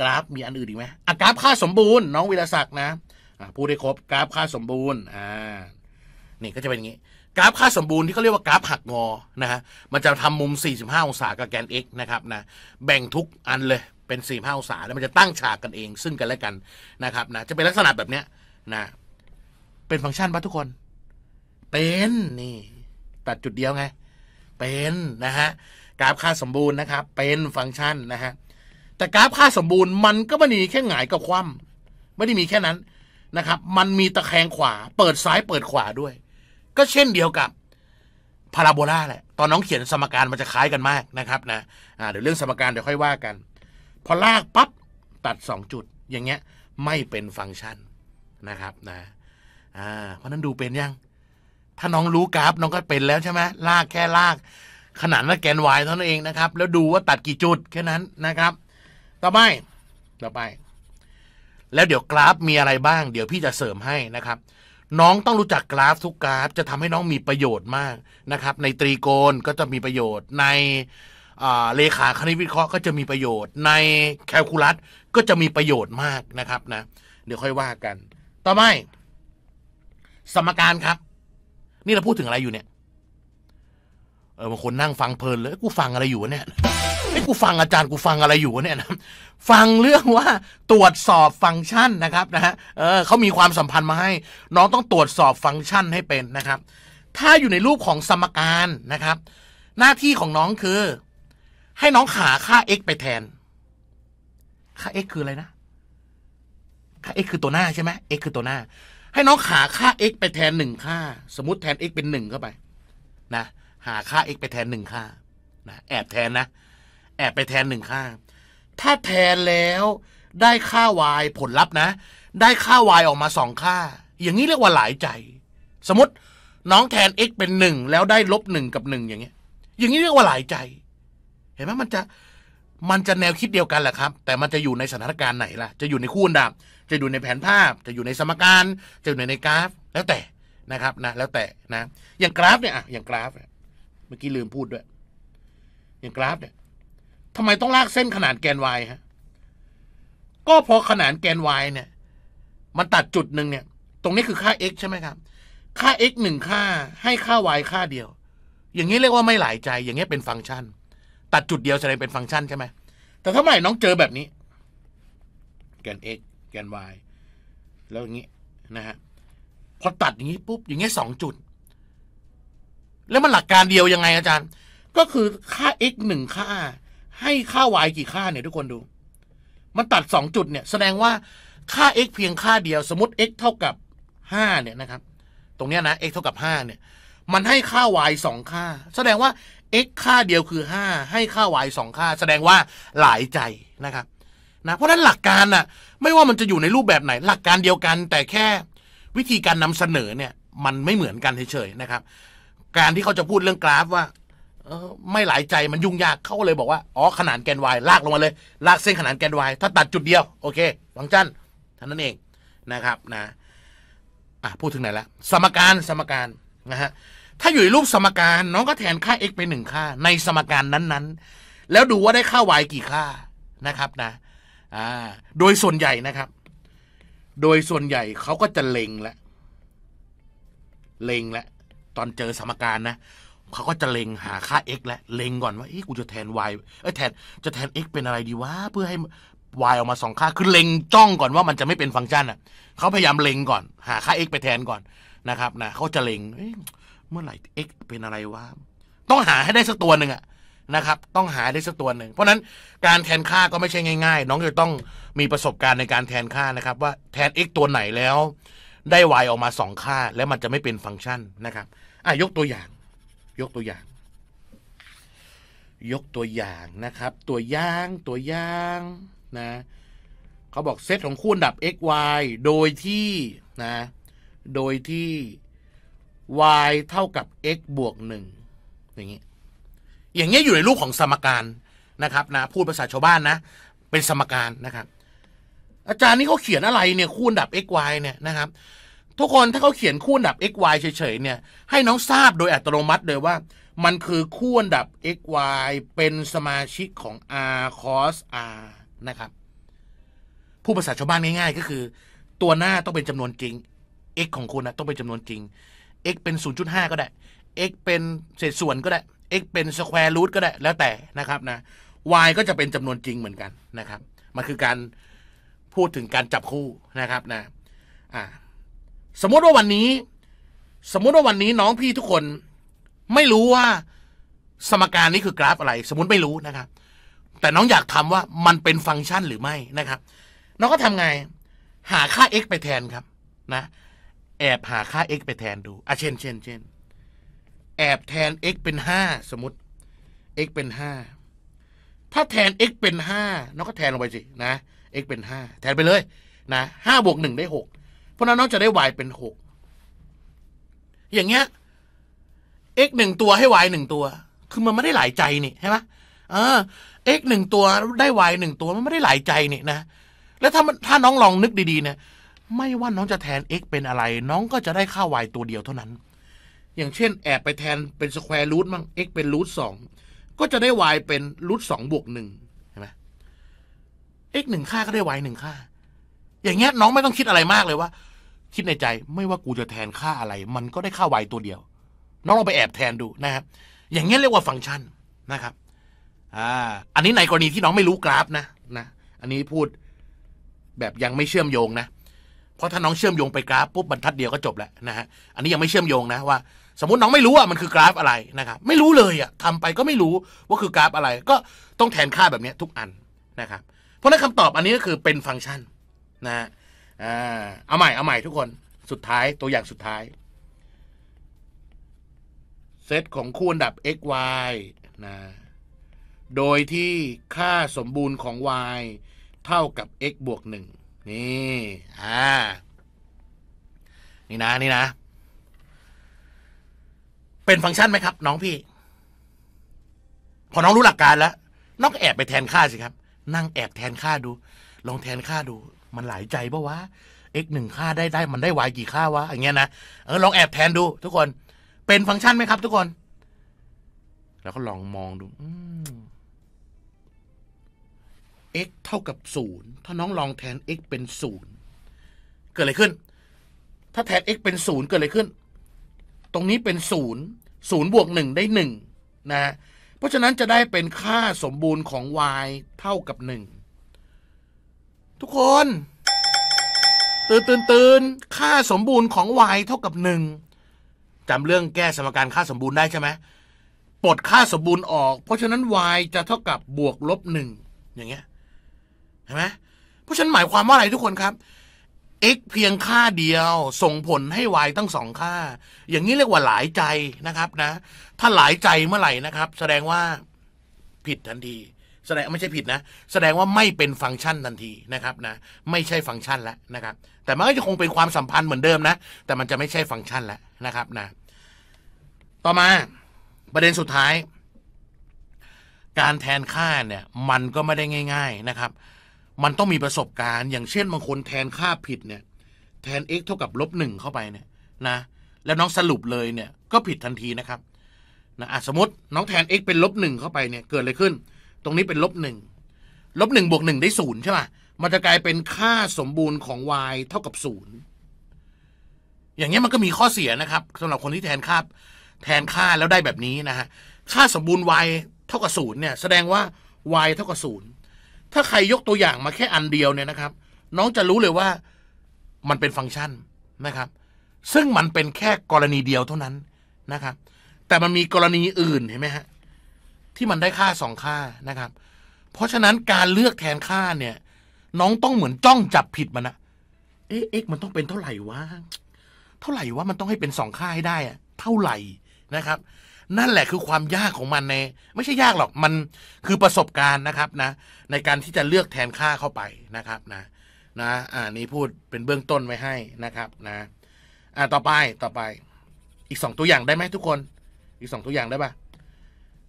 กราฟมีอันอื่นอีกไหมอ่ะกราฟค่าสมบูรณ์ น้องวิรศักดิ์นะพูดได้ครบกราฟค่าสมบูรณ์อ่านี่ก็จะเป็นอย่างนี้ กราฟค่าสมบูรณ์ที่เขาเรียกว่ากราฟหักงอนะฮะมันจะทำมุม45องศากับแกน x นะครับนะ แบ่งทุกอันเลย เป็น45องศาแล้วมันจะตั้งฉากกันเองซึ่งกันและกันนะครับนะจะเป็นลักษณะแบบเนี้ยนะเป็นฟังก์ชันปะทุกคน เป็นนี่ ตัดจุดเดียวไง เป็นนะฮะ กราฟค่าสมบูรณ์นะครับ เป็นฟังก์ชันนะฮะ แต่กราฟค่าสมบูรณ์มันก็ไม่ได้มีแค่หงายกับคว่ำไม่ได้มีแค่นั้นนะครับ มันมีตะแคงขวา เปิดซ้ายเปิดขวาด้วย ก็เช่นเดียวกับ พาราโบลาแหละ ตอนน้องเขียนสมการมันจะคล้ายกันมากนะครับ นะอ่าเดี๋ยวเรื่องสมการเดี๋ยวค่อยว่ากัน พอลากปับ๊บตัด2จุด อย่างเงี้ย ไม่เป็นฟังก์ชันนะครับ นะ่าเพราะนั้นดูเป็นยัง ถ้าน้องรู้กราฟน้องก็เป็นแล้วใช่ไหมลากแค่ลาก ขนาดและแกนยเท่านั้นเองนะครับ แล้วดูว่าตัดกี่จุดแค่นั้นนะครับ ต่อไป ต่อไป แล้วเดี๋ยวกราฟมีอะไรบ้าง เดี๋ยวพี่จะเสริมให้นะครับ น้องต้องรู้จักกราฟทุกกราฟจะทำให้น้องมีประโยชน์มากนะครับ ในตรีโกณก็จะมีประโยชน์ ในเลขาคณิตวิเคราะห์ก็จะมีประโยชน์ ในแคลคูลัสก็จะมีประโยชน์มากนะครับนะ เดี๋ยวค่อยว่ากัน ต่อไปสมการครับ นี่เราพูดถึงอะไรอยู่เนี่ยเออบางคนนั่งฟังเพลินเลย กูฟังอะไรอยู่วะเนี่ยไอ้กูฟังอาจารย์กูฟังอะไรอยู่วะเนี่ยนะฟังเรื่องว่า ตรวจสอบฟังก์ชันนะครับนะฮะเออเขามีความสัมพันธ์มาให้ น้องต้องตรวจสอบฟังก์ชันให้เป็นนะครับ ถ้าอยู่ในรูปของสมการนะครับ หน้าที่ของน้องคือ ให้น้องหาค่า x ไปแทน ค่า x คืออะไรนะ ค่า x คือตัวหน้าใช่ไหม x คือตัวหน้าให้น้องหาค่า x ไปแทนหนึ่งค่าสมมติแทน x เป็นหนึ่งเข้าไปนะหาค่า x ไปแทนหนึ่งค่านะแอบแทนนะแอบไปแทนหนึ่งค่าถ้าแทนแล้วได้ค่า y ผลลัพธ์นะ ได้ค่า y ออกมาสองค่า อย่างนี้เรียกว่าหลายใจ สมมติน้องแทน x เป็นหนึ่งแล้วได้ลบหนึ่งกับหนึ่งอย่างเงี้ยอย่างนี้เรียกว่าหลายใจ เห็นไหมมันจะมันจะแนวคิดเดียวกันแหละครับ แต่มันจะอยู่ในสถานการณ์ไหนล่ะจะอยู่ในคู่อันดับจะอยู่ในแผนภาพ จะอยู่ในสมการจะอยู่ในกราฟแล้วแต่นะครับนะแล้วแต่นะอย่างกราฟเนี่ยอะอย่างกราฟเนี่ยเมื่อกี้ลืมพูดด้วย อย่างกราฟเนี่ยทำไมต้องลากเส้นขนาดแกน y ฮะก็พอขนาดแกน y เนี่ยมันตัดจุดหนึ่งเนี่ยตรงนี้คือค่า x ใช่ไหมครับ ค่า x หนึ่งค่าให้ค่า y ค่าเดียว อย่างนี้เรียกว่าไม่หลายใจ อย่างนี้เป็นฟังก์ชัน ตัดจุดเดียวแสดงเป็นฟังก์ชันใช่ไหมแต่ถ้าเมห่น้องเจอแบบนี้ แกน x แกน y แล้วอย่างนี้นะฮะพอตัดอย่างนี้ปุ๊บอย่างงี้สองจุดแล้วมันหลักการเดียวยังไงอาจารย์ก็คือค่า x หนึ่งค่า ให้ค่า y กี่ค่าเนี่ยทุกคนดู มันตัดสองจุดเนี่ยแสดงว่าค่า x เพียงค่าเดียวสมมติ x เท่ากับห้าเนี่ยนะครับ ตรงเนี้ยนะ x เท่ากับห้าเนี่ยมันให้ค่า y สองค่า แสดงว่า x ค่าเดียวคือห้าให้ค่า y สองค่า แสดงว่าหลายใจนะครับนะเพราะนั้นหลักการน่ะไม่ว่ามันจะอยู่ในรูปแบบไหน หลักการเดียวกัน แต่แค่วิธีการนำเสนอเนี่ยมันไม่เหมือนกันเฉยๆนะครับ การที่เขาจะพูดเรื่องกราฟว่า ไม่หลายใจมันยุ่งยากเขาเลยบอกว่า อ๋อ ขนานแกน y ลากลงมาเลย ลากเส้นขนานแกน y ถ้าตัดจุดเดียว โอเคฟังจันท่านั้นเองนะครับนะอ่ะพูดถึงไหนแล้วสมการสมการนะฮะถ้าอยู่ในรูปสมการ น้องก็แทนค่า x ไปหนึ่งค่าในสมการนั้นๆ แล้วดูว่าได้ค่า y กี่ค่านะครับนะอ่าโดยส่วนใหญ่นะครับ โดยส่วนใหญ่เขาก็จะเล็งและเล็งและตอนเจอสมการนะเขาก็จะเล็งหาค่า x และเล็งก่อนว่าเอ๊ะกูจะแทน y เอ้ยแทนจะแทน x เป็นอะไรดีวะ เพื่อให้ y ออกมาสองค่า คือเล็งจ้องก่อนว่ามันจะไม่เป็นฟังก์ชันอ่ะเขาพยายามเล็งก่อนหาค่า x ไปแทนก่อนนะครับนะเขาจะเล็งเมื่อไหร่ x เป็นอะไรวะต้องหาให้ได้สักตัวหนึ่งอ่ะนะครับต้องหาได้สักตัวหนึ่ง เพราะนั้นการแทนค่าก็ไม่ใช่ง่ายๆ น้องจะต้องมีประสบการณ์ในการแทนค่านะครับ ว่าแทน x ตัวไหนแล้วได้ y ออกมา 2 ค่าแล้วมันจะไม่เป็นฟังก์ชันนะครับอ่ะยกตัวอย่างยกตัวอย่าง ยกตัวอย่างนะครับ ตัวอย่างตัวอย่างนะเขาบอกเซตของคู่ดับ x y โดยที่นะโดยที่ y เท่ากับ x บวก1อย่างนี้อย่างเงี้ยอยู่ในรูปของสมการนะครับนะพูดภาษาชาวบ้านนะเป็นสมการนะครับอาจารย์นี่เขาเขียนอะไรเนี่ยคูณดับ x y เนี่ยนะครับทุกคนถ้าเขาเขียนคูณดับ x y เฉยๆเนี่ยให้น้องทราบโดยอัตโนมัติเลยว่ามันคือคูณดับ x y เป็นสมาชิกของ r cos r นะครับพูดภาษาชาวบ้านง่ายๆก็คือ ตัวหน้าต้องเป็นจำนวนจริง x ของคุณนะต้องเป็นจำนวนจริง x เป็น 0.5 ก็ได้ x เป็นเศษส่วนก็ได้ x เป็นสแควร์รูทก็ได้แล้วแต่นะครับนะ y ก็จะเป็นจำนวนจริงเหมือนกันนะครับมันคือการพูดถึงการจับคู่นะครับนะอ่าสมมติว่าวันนี้ สมมติว่าวันนี้น้องพี่ทุกคนไม่รู้ว่าสมการนี้คือกราฟอะไร สมมติไม่รู้นะครับแต่น้องอยากทำว่ามันเป็นฟังก์ชันหรือไม่นะครับน้องก็ทำไง หาค่า x ไปแทนครับนะแอบหาค่า x ไปแทนดูอ่ะเช่นเช่นเช่นแอบแทน x เป็น 5 สมมติ x เป็น 5 ถ้าแทน x เป็น5น้องก็แทนลงไปสินะ x เป็น5แทนไปเลยนะ5บวก1ได้6 เพราะนั้นน้องจะได้ y เป็น 6 อย่างเงี้ย x 1ตัวให้ y 1 ตัว คือมันไม่ได้หลายใจนี่ใช่ไหมเออ x 1ตัวได้ y 1 ตัวมันไม่ได้หลายใจนี่นะแล้วถ้าถ้าน้องลองนึกดีๆ เนี่ยไม่ว่าน้องจะแทน x เป็นอะไร น้องก็จะได้ค่า y ตัวเดียวเท่านั้นอย่างเช่น แอบไปแทนเป็นสแควร์รูทมั้ง x เป็นรูทสองก็จะได้ y เป็นรูทสองบวกหนึ่งใช่ไหม x หนึ่งค่าก็ได้ y หนึ่งค่า อย่างเงี้ยน้องไม่ต้องคิดอะไรมากเลยว่า คิดในใจไม่ว่ากูจะแทนค่าอะไร มันก็ได้ค่า y ตัวเดียว น้องลองไปแอบแทนดูนะครับอย่างเงี้ยเรียกว่าฟังก์ชันนะครับอ่าอันนี้ในกรณีที่น้องไม่รู้กราฟนะนะอันนี้พูดแบบยังไม่เชื่อมโยงนะเพราะถ้าน้องเชื่อมโยงไปกราฟปุ๊บบรรทัดเดียวก็จบแล้วนะฮะอันนี้ยังไม่เชื่อมโยงนะว่าสมมติน้องไม่รู้อ่ะมันคือกราฟอะไรนะครับไม่รู้เลยอ่ะทำไปก็ไม่รู้ว่าคือกราฟอะไร ก็ต้องแทนค่าแบบนี้ทุกอันนะครับเพราะนั้นคำตอบอันนี้ก็คือเป็นฟังก์ชันนะฮะเอาใหม่เอาใหม่ทุกคนสุดท้ายตัวอย่างสุดท้ายเซตของคู่อันดับ x y นะโดยที่ค่าสมบูรณ์ของ y เท่ากับ x บวกหนึ่งนี่อ่านี่นะนี่นะเป็นฟังก์ชันไหมครับ น้องพี่ พอน้องรู้หลักการแล้ว น้องแอบไปแทนค่าสิครับ นั่งแอบแทนค่าดู ลองแทนค่าดู มันหลายใจปะวะ x หนึ่งค่าได้ได้มันได้ y กี่ค่า วะอย่างเงี้ยนะเออลองแอบแทนดูทุกคน เป็นฟังก์ชันไหมครับทุกคน แล้วก็ลองมองดู x เท่ากับศูนย์ถ้าน้องลองแทน x เป็นศูนย์เกิดอะไรขึ้น ถ้าแทน x เป็นศูนย์เกิดอะไรขึ้นตรงนี้เป็นศูนย์ศูนย์บวกหนึ่งได้หนึ่งนะเพราะฉะนั้นจะได้เป็นค่าสมบูรณ์ของ y เท่ากับหนึ่งทุกคน ตื่นตื่นตื่นค่าสมบูรณ์ของ y เท่ากับหนึ่งจำเรื่องแก้สมการค่าสมบูรณ์ได้ใช่ไหมปลดค่าสมบูรณ์ออกเพราะฉะนั้น y จะเท่ากับบวกลบหนึ่งอย่างเงี้ยเห็นไหมเพราะฉะนั้นหมายความว่าอะไรทุกคนครับ x เพียงค่าเดียวส่งผลให้ y ตั้งสองค่า อย่างนี้เรียกว่าหลายใจนะครับนะถ้าหลายใจเมื่อไหร่นะครับ แสดงว่าผิดทันที แสดงไม่ใช่ผิดนะ แสดงว่าไม่เป็นฟังก์ชันทันทีนะครับนะไม่ใช่ฟังก์ชันแล้วนะครับ แต่มันก็จะคงเป็นความสัมพันธ์เหมือนเดิมนะ แต่มันจะไม่ใช่ฟังก์ชันแล้วนะครับนะต่อมาประเด็นสุดท้าย การแทนค่าเนี่ยมันก็ไม่ได้ง่าย ๆ นะครับมันต้องมีประสบการณ์ อย่างเช่นบางคนแทนค่าผิดเนี่ยแทน x เท่ากับ ลบหนึ่งเข้าไปเนี่ยนะแล้วน้องสรุปเลยเนี่ยก็ผิดทันทีนะครับนะสมมติน้องแทน x เป็นลบหนึ่งเข้าไปเนี่ยเกิดอะไรขึ้น ตรงนี้เป็นลบหนึ่งลบหนึ่งบวกหนึ่งได้ศูนย์ใช่ไหมมันจะกลายเป็นค่าสมบูรณ์ของ y เท่ากับศูนย์อย่างเงี้ยมันก็มีข้อเสียนะครับสำหรับคนที่แทนค่า แทนค่าแล้วได้แบบนี้นะฮะค่าสมบูรณ์ y เท่ากับศูนย์เนี่ยแสดงว่า y เท่ากับศูนย์ถ้าใครยกตัวอย่างมาแค่อันเดียวเนี่ยนะครับ น้องจะรู้เลยว่ามันเป็นฟังก์ชันนะครับ ซึ่งมันเป็นแค่กรณีเดียวเท่านั้นนะครับ แต่มันมีกรณีอื่นเห็นไหมฮะที่มันได้ค่าสองค่านะครับ เพราะฉะนั้นการเลือกแทนค่าเนี่ยน้องต้องเหมือนจ้องจับผิดมันนะเอ๊ะเอ็กมันต้องเป็นเท่าไหร่วะเท่าไหร่วะมันต้องให้เป็นสองค่าให้ได้อะเท่าไหร่นะครับนั่นแหละคือความยากของมันใน ไม่ใช่ยากหรอกมันคือประสบการณ์นะครับนะ ในการที่จะเลือกแทนค่าเข้าไปนะครับนะ นะอ่านี้พูดเป็นเบื้องต้นไว้ให้นะครับนะอ่าต่อไปต่อไป อีกสองตัวอย่างได้ไหมทุกคน อีกสองตัวอย่างได้ปะ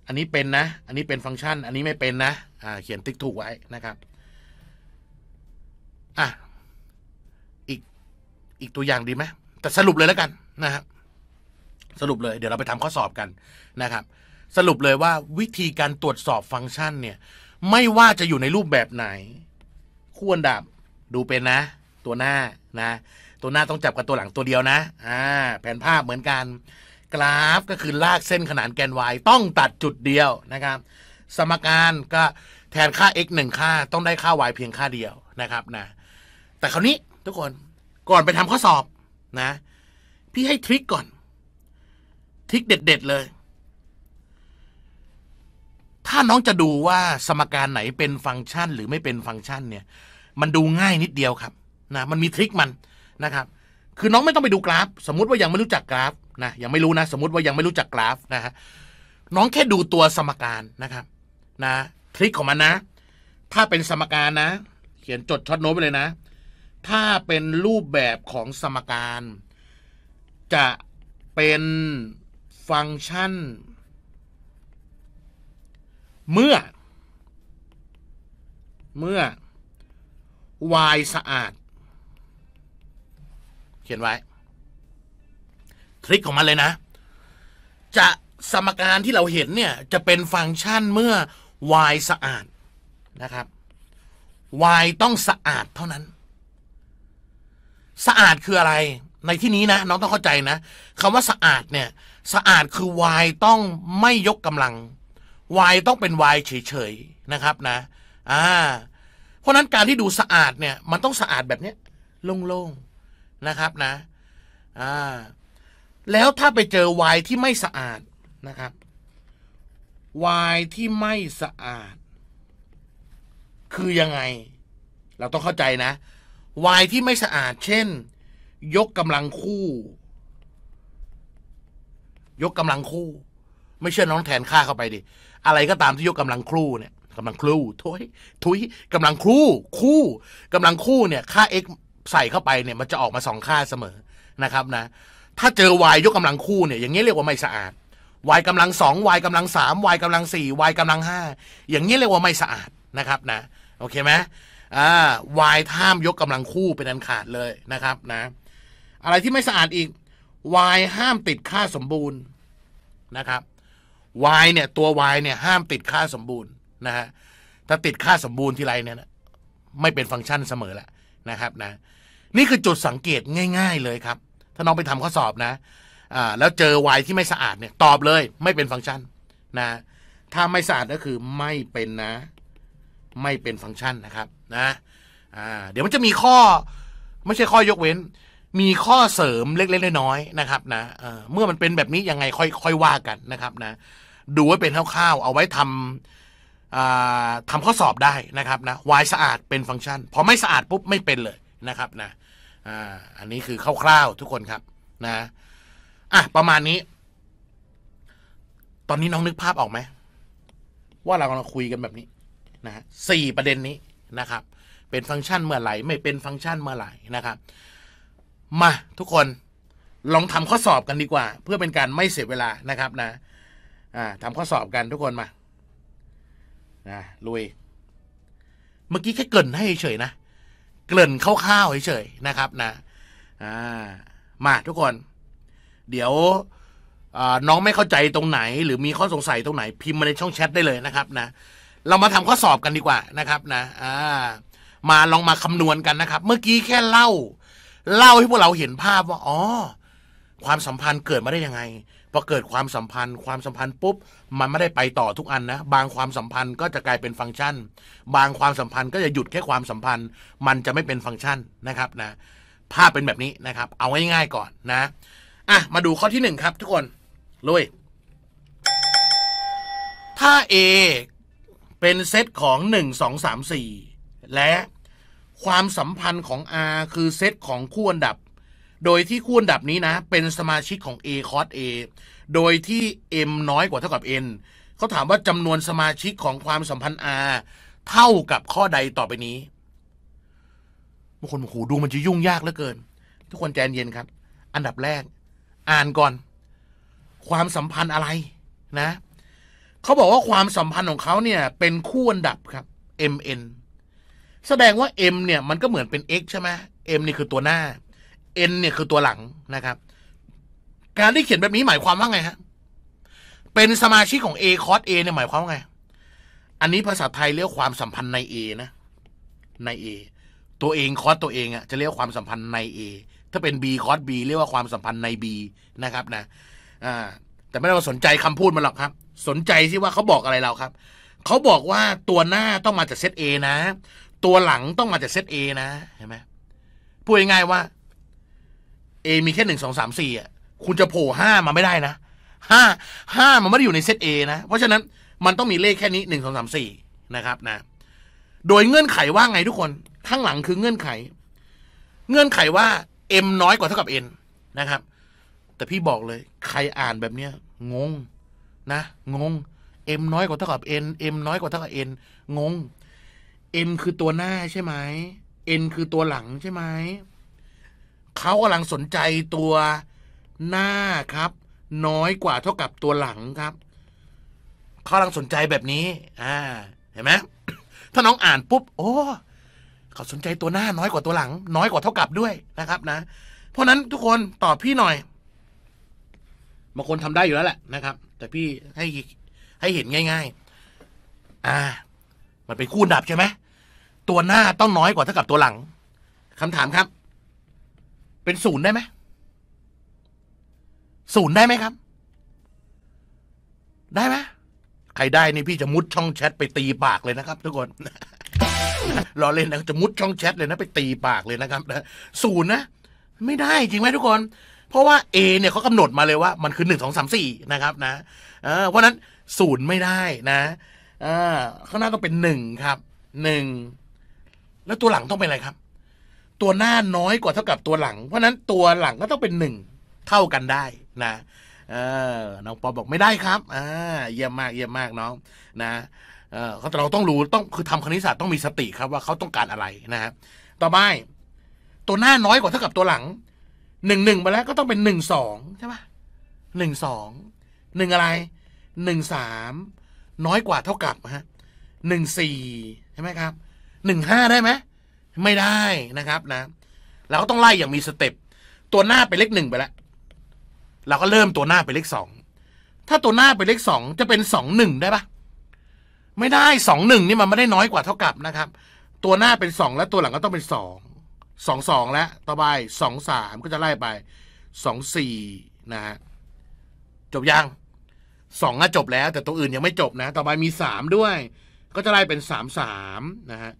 อันนี้เป็นนะ อันนี้เป็นฟังก์ชัน อันนี้ไม่เป็นนะอ่าเขียนติ๊กถูกไว้นะครับอ่ะอีกอีกตัวอย่างดีไหมแต่สรุปเลยแล้วกันนะครับสรุปเลย เดี๋ยวเราไปทำข้อสอบกันนะครับสรุปเลยว่าวิธีการตรวจสอบฟังก์ชันเนี่ยไม่ว่าจะอยู่ในรูปแบบไหน ควรดับดูเป็นนะ ตัวหน้านะตัวหน้าต้องจับกับตัวหลังตัวเดียวนะอ่าแผนภาพเหมือนกัน กราฟก็คือลากเส้นขนานแกน y ต้องตัดจุดเดียวนะครับ สมการก็แทนค่า x 1ค่าต้องได้ค่า y เพียงค่าเดียวนะครับนะแต่คราวนี้ทุกคนก่อนไปทำข้อสอบนะพี่ให้ทริคก่อนทิกเด็ดๆ เลย ถ้าน้องจะดูว่าสมการไหนเป็นฟังก์ชันหรือไม่เป็นฟังก์ชันเนี่ย มันดูง่ายนิดเดียวครับ นะ มันมีทริค มันนะครับ คือน้องไม่ต้องไปดูกราฟ สมมติว่ายังไม่รู้จักกราฟนะ ยังไม่รู้นะ สมมติว่ายังไม่รู้จักกราฟนะฮะน้องแค่ดูตัวสมการนะครับ นะทริคของมันนะ ถ้าเป็นสมการนะ เขียนจดช็อตโน้ตไปเลยนะ ถ้าเป็นรูปแบบของสมการ จะเป็นฟังก์ชัน เมื่อ เมื่อ y สะอาด เขียนไว้ทริคของมันเลยนะ จะสมการที่เราเห็นเนี่ยจะเป็นฟังก์ชันเมื่อ y สะอาดนะครับ y ต้องสะอาดเท่านั้น สะอาดคืออะไรในที่นี้นะน้องต้องเข้าใจนะคำว่าสะอาดเนี่ยสะอาดคือวายต้องไม่ยกกำลังวายต้องเป็นวายเฉยๆนะครับนะอ่าเพราะนั้นการที่ดูสะอาดเนี่ย มันต้องสะอาดแบบเนี้ยโล่งๆนะครับนะอ่าแล้วถ้าไปเจอวายที่ไม่สะอาดนะครับวายที่ไม่สะอาด คือยังไง เราต้องเข้าใจนะวายที่ไม่สะอาดเช่น ยกกำลังคู่ยกกำลังคู่ ไม่เชื่อน้องแทนค่าเข้าไปดิอะไรก็ตามที่ยกกำลังคู่เนี่ยกำลังครูทุยทุยกำลังคู่คู่กำลังคู่เนี่ยค่า x ใส่เข้าไปเนี่ยมันจะออกมาสองค่าเสมอนะครับนะถ้าเจอ y ยกกำลังคู่เนี่ยอย่างนี้เรียกว่าไม่สะอาด y กำลังสอง y กำลังสาม y กำลังสี่ y กำลังห้าอย่างนี้เรียกว่าไม่สะอาดนะครับนะโอเคไหมอ่า y ท่ามยกกำลังคู่เป็นอันขาดเลยนะครับนะอะไรที่ไม่สะอาดอีกวายห้ามติดค่าสมบูรณ์นะครับวายเนี่ยตัววายเนี่ยห้ามติดค่าสมบูรณ์นะฮะถ้าติดค่าสมบูรณ์ทีไรเนี่ยนะไม่เป็นฟังก์ชันเสมอแหละนะครับนะนี่คือจุดสังเกตง่าย ๆเลยครับ ถ้าน้องไปทำข้อสอบนะอ่าแล้วเจอวายที่ไม่สะอาดเนี่ยตอบเลยไม่เป็นฟังก์ชันนะถ้าไม่สะอาดก็คือไม่เป็นนะ ไม่เป็นฟังก์ชันนะครับนะอ่า เดี๋ยวมันจะมีข้อไม่ใช่ข้อยกเว้นมีข้อเสริมเล็กๆน้อยๆนะครับ นะเมื่อมันเป็นแบบนี้ยังไงค่อยค่อยว่ากันนะครับ นะ ดูไว้เป็นคร่าวๆเอาไว้ทํทำข้อสอบได้นะครับ นะวายสะอาดเป็นฟังก์ชันพอไม่สะอาดปุ๊บไม่เป็นเลยนะครับนะอันนี้คือคร่าวๆทุกคนครับ นะ อ่ะประมาณนี้ ตอนนี้น้องนึกภาพออกไหมว่าเรากำลังคุยกันแบบนี้นะสี่ประเด็นนี้นะครับ เป็นฟังก์ชันเมื่อไหร่ ไม่เป็นฟังก์ชันเมื่อไหร่นะครับมาทุกคนลองทำข้อสอบกันดีกว่าเพื่อเป็นการไม่เสียเวลานะครับนะทำข้อสอบกันทุกคนมานะลุย เมื่อกี้แค่เกริ่นให้เฉยนะ เกริ่นข้าวๆเฉยนะครับนะมาทุกคน เดี๋ยว น้องไม่เข้าใจตรงไหน หรือมีข้อสงสัยตรงไหนพิมพ์มาในช่องแชทได้เลยนะครับนะเรามาทำข้อสอบกันดีกว่านะครับ นะมาลองมาคำนวณกันนะครับ เมื่อกี้แค่เล่าเล่าให้พวกเราเห็นภาพว่า อ๋อความสัมพันธ์เกิดมาได้ยังไง พอเกิดความสัมพันธ์ ความสัมพันธ์ปุ๊บมันไม่ได้ไปต่อทุกอันนะบางความสัมพันธ์ก็จะกลายเป็นฟังก์ชัน บางความสัมพันธ์ก็จะหยุดแค่ความสัมพันธ์ มันจะไม่เป็นฟังก์ชันนะครับนะ ภาพเป็นแบบนี้นะครับ เอาง่ายๆก่อนนะอ่ะมาดูข้อที่หนึ่งครับ ทุกคนลุยถ้า A เป็นเซตของ1 2 3 4และความสัมพันธ์ของ R คือเซตของคู่อันดับ โดยที่คู่อันดับนี้นะ เป็นสมาชิกของ A คอส A โดยที่ M น้อยกว่าเท่ากับ N เขาถามว่าจำนวนสมาชิกของความสัมพันธ์ R เท่ากับข้อใดต่อไปนี้บางคนโอ้โหดูมันจะยุ่งยากเหลือเกิน ทุกคนใจเย็นครับ อันดับแรก อ่านก่อน ความสัมพันธ์อะไรนะ เขาบอกว่าความสัมพันธ์ของเขาเนี่ยเป็นคู่อันดับครับ MN แสดงว่า m เนี่ยมันก็เหมือนเป็น x ใช่ไหม m นี่คือตัวหน้า n เนี่ยคือตัวหลังนะครับ การที่เขียนแบบนี้หมายความว่าไงฮะเป็นสมาชิกของ a cos a เนี่ยหมายความว่าไงอันนี้ภาษาไทยเรียกความสัมพันธ์ใน a นะใน a ตัวเองคอสตัวเองอะจะเรียกความสัมพันธ์ใน a ถ้าเป็น b คอส b เรียกว่าความสัมพันธ์ใน b นะครับนะอ่าแต่ไม่ได้มาสนใจคำพูดมันหรอกครับ สนใจที่ว่าเขาบอกอะไรเราครับเขาบอกว่าตัวหน้าต้องมาจากเซต A นะตัวหลังต้องมาจากเซตเอนะเห็นไหมพูดง่ายๆว่าเอมีแค่หนึ่งสองสามสี่อ่ะคุณจะโผล่ห้ามาไม่ได้นะห้าห้ามันไม่ได้อยู่ในเซตเอนะ เพราะฉะนั้นมันต้องมีเลขแค่นี้หนึ่งสองสามสี่นะครับนะ โดยเงื่อนไขว่าไงทุกคน ข้างหลังคือเงื่อนไข เงื่อนไขว่า m น้อยกว่าเท่ากับ n นะครับ แต่พี่บอกเลยใครอ่านแบบเนี้ยงงนะ งง m น้อยกว่าเท่ากับ n m น้อยกว่าเท่ากับ n งงเอ็คือตัวหน้าใช่ไหม เอ็นคือตัวหลังใช่ไหมเขากำลังสนใจตัวหน้าครับ น้อยกว่าเท่ากับตัวหลังครับเขากำลังสนใจแบบนี้ อ่า เห็นไหมถ้าน้องอ่านปุ๊บโอ้เขาสนใจตัวหน้าน้อยกว่าตัวหลัง น้อยกว่าเท่ากับด้วยนะครับ นะเพราะนั้นทุกคน ตอบพี่หน่อยบางคนทำได้อยู่แล้วแหละนะครับ แต่พี่ให้ให้เห็นง่าย ๆ อ่ามันเป็นคู่ดับใช่ไหมตัวหน้าต้องน้อยกว่าเท่ากับตัวหลัง คำถามครับ เป็นศูนย์ได้ไหมศูนย์ได้ไหมครับ ได้ไหมใครได้นี่พี่จะมุดช่องแชทไปตีปากเลยนะครับ ทุกคนรอเล่นนะจะมุดช่องแชทเลยนะ ไปตีปากเลยนะครับศูนย์นะไม่ได้จริงไหมทุกคน เพราะว่า A เนี่ยเขากำหนดมาเลยว่า มันคือหนึ่งสองสามสี่นะครับ นะเพราะนั้นศูนย์ไม่ได้นะข้างหน้าต้องเป็นหนึ่งครับหนึ่งแล้วตัวหลังต้องเป็นอะไรครับ ตัวหน้าน้อยกว่าเท่ากับตัวหลัง เพราะนั้นตัวหลังก็ต้องเป็นหนึ่งเท่ากันได้นะเออน้องปอบอกไม่ได้ครับอ่าเยี่ยมมากเยี่ยมมากน้องนะเออเราต้องรู้ต้องคือทำคณิตศาสตร์ต้องมีสติครับว่าเขาต้องการอะไรนะฮะต่อไปตัวหน้าน้อยกว่าเท่ากับตัวหลังหนึ่งหนึ่งไปแล้วก็ต้องเป็นหนึ่งสองใช่ปะหนึ่งสองหนึ่งอะไรหนึ่งสามน้อยกว่าเท่ากับฮะหนึ่งสี่ใช่ไหมครับ หนึ่งห้าได้ไหม ไม่ได้นะครับนะ เราก็ต้องไล่อย่างมีสเต็ป ตัวหน้าเป็นเลขหนึ่งไปแล้ว เราก็เริ่มตัวหน้าเป็นเลขสอง ถ้าตัวหน้าเป็นเลขสองจะเป็นสองหนึ่งได้ปะไม่ได้สองหนึ่งนี่มันไม่ได้น้อยกว่าเท่ากับนะครับ ตัวหน้าเป็นสองแล้วตัวหลังก็ต้องเป็นสอง สองสองแล้วต่อไปสองสามก็จะไล่ไปสองสี่นะฮะจบยังสองจบแล้วแต่ตัวอื่นยังไม่จบนะต่อไปมีสามด้วย ก็จะได้เป็นสามสามนะฮะ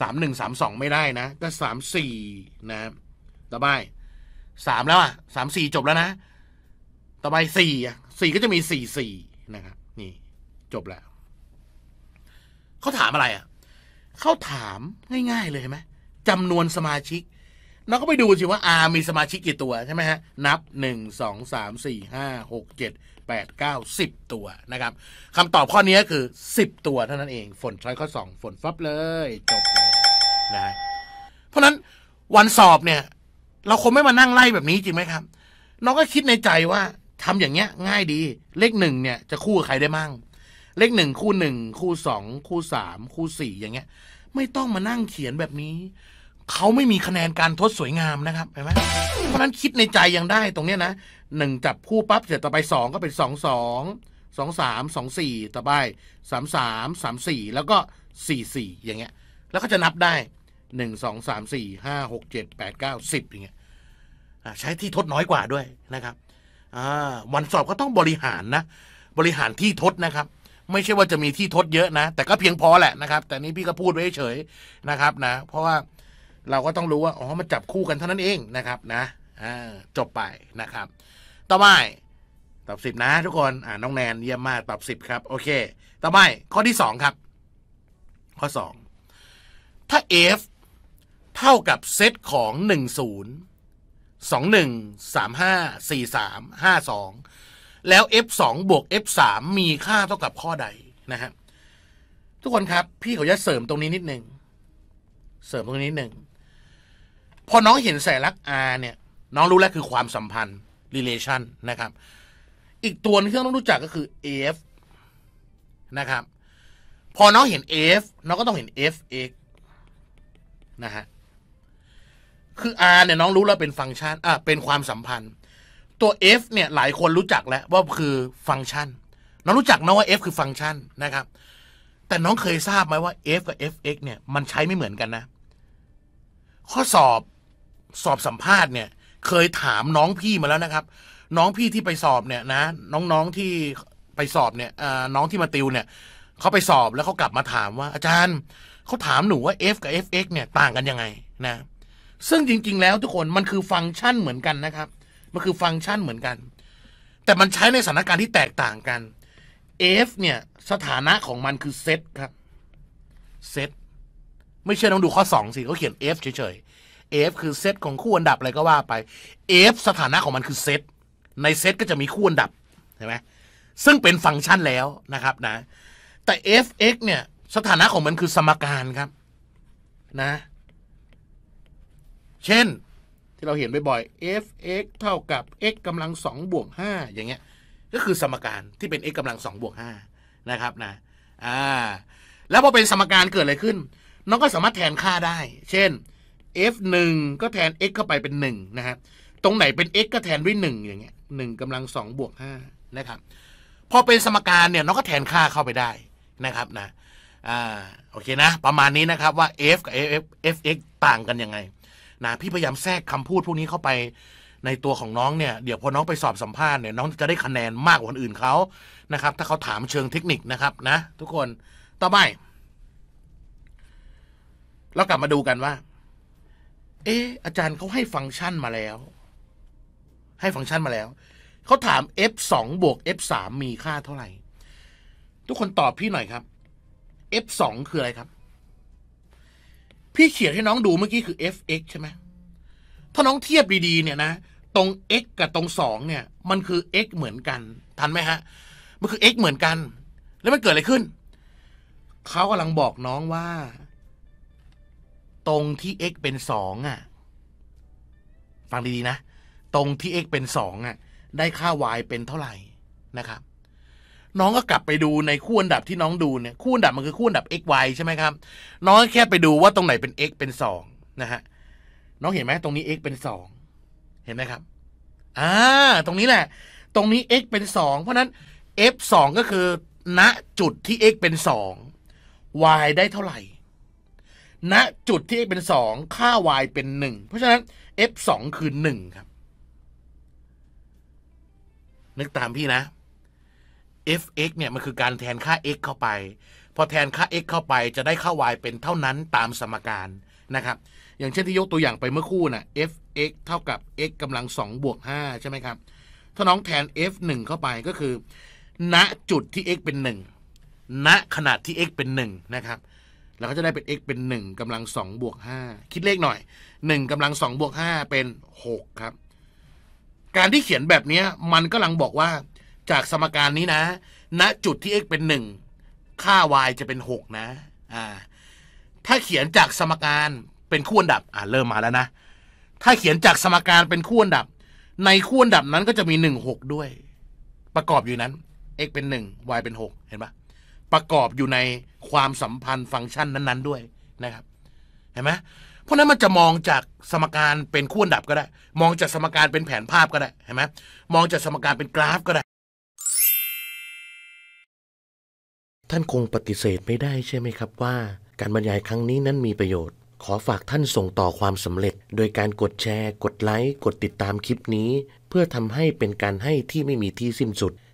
สามหนึ่งสามสองไม่ได้นะ ก็สามสี่นะต่อไปสามแล้วอ่ะสามสี่จบแล้วนะ ต่อไปสี่อ่ะสี่ก็จะมีสี่สี่นะครับนี่จบแล้ว เขาถามอะไรอ่ะเขาถามง่ายๆเลยไหมจำนวนสมาชิกเราก็ไปดูสิว่าอามีสมาชิกกี่ตัวใช่ไหมฮะนับหนึ่งสองสามสี่ห้าหกเจ็ด8 9 10ตัวนะครับคำตอบข้อนี้คือ 10 ตัวเท่านั้นเอง ฝนช้อยข้อ2ฝนฟับเลย จบเลยนะเพราะนั้นวันสอบเนี่ยเราคงไม่มานั่งไล่แบบนี้จริงไหมครับน้องก็คิดในใจว่าทำอย่างเงี้ยง่ายดี เลขหนึ่งเนี่ยจะคู่กับใครได้มั่ง เลขหนึ่งคู่หนึ่งคู่สองคู่สามคู่สี่อย่างเงี้ยไม่ต้องมานั่งเขียนแบบนี้เขาไม่มีคะแนนการทดสวยงามนะครับเห็นไหมเพราะนั้นคิดในใจยังได้ ตรงเนี้ยนะหนึ่งจับคู่ปั๊บเสร็จต่อไปสองก็เป็นสองสองสองสามสองสี่ต่อไปสามสามสามสี่ แล้วก็สี่สี่อย่างเงี้ย แล้วก็จะนับได้หนึ่งสองสามสี่ห้าหกเจ็ดแปดเก้าสิบ อย่างเงี้ยใช้ที่ทดน้อยกว่าด้วยนะครับวันสอบก็ต้องบริหารนะ บริหารที่ทดนะครับ ไม่ใช่ว่าจะมีที่ทดเยอะนะ แต่ก็เพียงพอแหละนะครับ แต่นี้พี่ก็พูดไว้เฉยนะครับนะ เพราะว่าเราก็ต้องรู้ว่าอ๋อมันจับคู่กันเท่านั้นเองนะครับนะจบไปนะครับ ต่อไปตอบสิบนะทุกคนอ่าน้องแนนเยี่ยมมากตอบสิบครับโอเคต่อไปข้อที่สองครับ ข้อสองถ้า f เท่ากับเซตของหนึ่งศูนย์สองหนึ่งสามห้าสี่สามห้าสองแล้ว f สองบวก f สามมีค่าเท่ากับข้อใดนะฮะทุกคนครับ พี่เขาจะเสริมตรงนี้นิดหนึ่งเสริมตรงนี้นิดหนึ่งพอน้องเห็นสัญลักอา์เนี่ยน้องรู้แล้วคือความสัมพันธ์ relation นะครับอีกตัวที่ต้องรู้จักก็คือ F นะครับพอน้องเห็น F น้องก็ต้องเห็น fx นะฮะคือ R เนี่ยน้องรู้แล้วเป็นฟังก์ชันอ่ะเป็นความสัมพันธ์ ตัว F เนี่ยหลายคนรู้จักแล้วว่าคือฟังก์ชัน น้องรู้จักน้องว่า F คือฟังก์ชันนะครับแต่น้องเคยทราบไหมว่า F กับ fx เนี่ยมันใช้ไม่เหมือนกันนะข้อสอบสอบสัมภาษณ์เนี่ยเคยถามน้องพี่มาแล้วนะครับน้องพี่ที่ไปสอบเนี่ยนะน้องๆที่ไปสอบเนี่ยน้องที่มาติวเนี่ยเขาไปสอบแล้วเขากลับมาถามว่า อาจารย์เขาถามหนูว่า f กับ fx เนี่ยต่างกันยังไงนะซึ่งจริงๆ แล้วทุกคนมันคือฟังก์ชันเหมือนกันนะครับมันคือฟังก์ชันเหมือนกัน แต่มันใช้ในสถานการณ์ที่แตกต่างกัน f เนี่ยสถานะของมันคือเซตครับเซตไม่เชื่อต้องดูข้อสองสิเขาเขียน f เฉย F คือเซตของคู่อันดับ อะไรก็ว่าไป F สถานะของมันคือเซต ในเซตก็จะมีคู่อันดับใช่ไหมซึ่งเป็นฟังก์ชันแล้วนะครับนะ แต่ fx เนี่ยสถานะของมันคือสมการครับนะ เช่นที่เราเห็นบ่อยๆ fx เท่ากับ x กำลังสองบวกห้าอย่างเงี้ย ก็คือสมการที่เป็น x กำลังสอง บวกห้านะครับนะ อ่า แล้วพอเป็นสมการเกิดอะไรขึ้น น้องก็สามารถแทนค่าได้ เช่น f 1ก็แทน x เข้าไปเป็น1นะฮะตรงไหนเป็น x ก็แทนด้วย1อย่างเงี้ย1กำลัง 2 บวก5นะครับพอเป็นสมการเนี่ยเราก็แทนค่าเข้าไปได้นะครับนะอ่าโอเคนะ ประมาณนี้นะครับว่า f กับ f f x ต่างกันยังไงนะพี่พยายามแทรกคำพูดพวกนี้เข้าไปในตัวของน้องเนี่ยเดี๋ยวพอน้องไปสอบสัมภาษณ์เนี่ยน้องจะได้คะแนนมากกว่าคนอื่นเขานะครับถ้าเขาถามเชิงเทคนิคนะครับนะทุกคนต่อไปเรากลับมาดูกันว่าเอออาจารย์เขาให้ฟังก์ชันมาแล้ว ให้ฟังก์ชันมาแล้ว เขาถาม f สองบวก f สามมีค่าเท่าไหร่ ทุกคนตอบพี่หน่อยครับ f สองคืออะไรครับ พี่เขียนให้น้องดูเมื่อกี้คือ f x ใช่ไหมถ้าน้องเทียบดีๆเนี่ยนะ ตรง x กับตรงสองเนี่ย มันคือ x เหมือนกัน ทันไหมฮะ มันคือ x เหมือนกัน แล้วมันเกิดอะไรขึ้น เขากำลังบอกน้องว่าตรงที่ x เป็นสองอ่ะฟังดีๆนะ ตรงที่ x เป็นสองอ่ะได้ค่า y เป็นเท่าไหร่นะครับ น้องก็กลับไปดูในคู่อันดับที่น้องดูเนี่ยคู่อันดับมันคือคู่อันดับ x y ใช่ไหมครับน้องแค่ไปดูว่าตรงไหนเป็น x เป็นสองนะฮะน้องเห็นไหมตรงนี้ x เป็นสองเห็นไหมครับอ่าตรงนี้แหละตรงนี้ x เป็นสองเพราะนั้น f สองก็คือ ณจุดที่ x เป็นสอง y ได้เท่าไหร่ณจุดที่ x เป็น 2 ค่า y เป็น 1 เพราะฉะนั้น f 2 คือ 1 ครับนึกตามพี่นะ f x เนี่ยมันคือการแทนค่า x เข้าไป พอแทนค่า x เข้าไปจะได้ค่า y เป็นเท่านั้นตามสมการนะครับ อย่างเช่นที่ยกตัวอย่างไปเมื่อคู่นะ่ะ f x เท่ากับ x กำลัง 2 บวก5ใช่ไหมครับ ถ้าน้องแทน f 1 เข้าไปก็คือ ณจุดที่ x เป็น 1 ณขนาดที่ x เป็น 1 นะครับแเ้าก็จะได้เป็น x เป็น 1กำลัง2บวก5คิดเลขหน่อย 1กำลัง2บวก5เป็น6ครับ การที่เขียนแบบนี้ มันก็าลังบอกว่า จากสมการนี้นะ ณ จุดที่ x เป็น 1 ค่า y จะเป็น 6 นะอ่าถ้าเขียนจากสมการเป็นคู่อันดับอ่าเริ่มมาแล้วนะ ถ้าเขียนจากสมการเป็นคู่อันดับ ในคู่อันดับนั้นก็จะมี 1 6 ด้วย ประกอบอยู่นั้น x เป็น 1 y เป็น 6 เห็นปะประกอบอยู่ในความสัมพันธ์ฟังก์ชันนั้น ๆ ด้วยนะครับเห็นไหมเพราะนั้นมันจะมองจากสมการเป็นขั้วดับก็ได้ มองจากสมการเป็นแผนภาพก็ได้เห็นไหมมองจากสมการเป็นกราฟก็ได้ ท่านคงปฏิเสธไม่ได้ใช่ไหมครับว่า การบรรยายครั้งนี้นั้นมีประโยชน์ ขอฝากท่านส่งต่อความสำเร็จ โดยการกดแชร์ กดไลค์กดติดตามคลิปนี้ เพื่อทำให้เป็นการให้ที่ไม่มีที่สิ้นสุด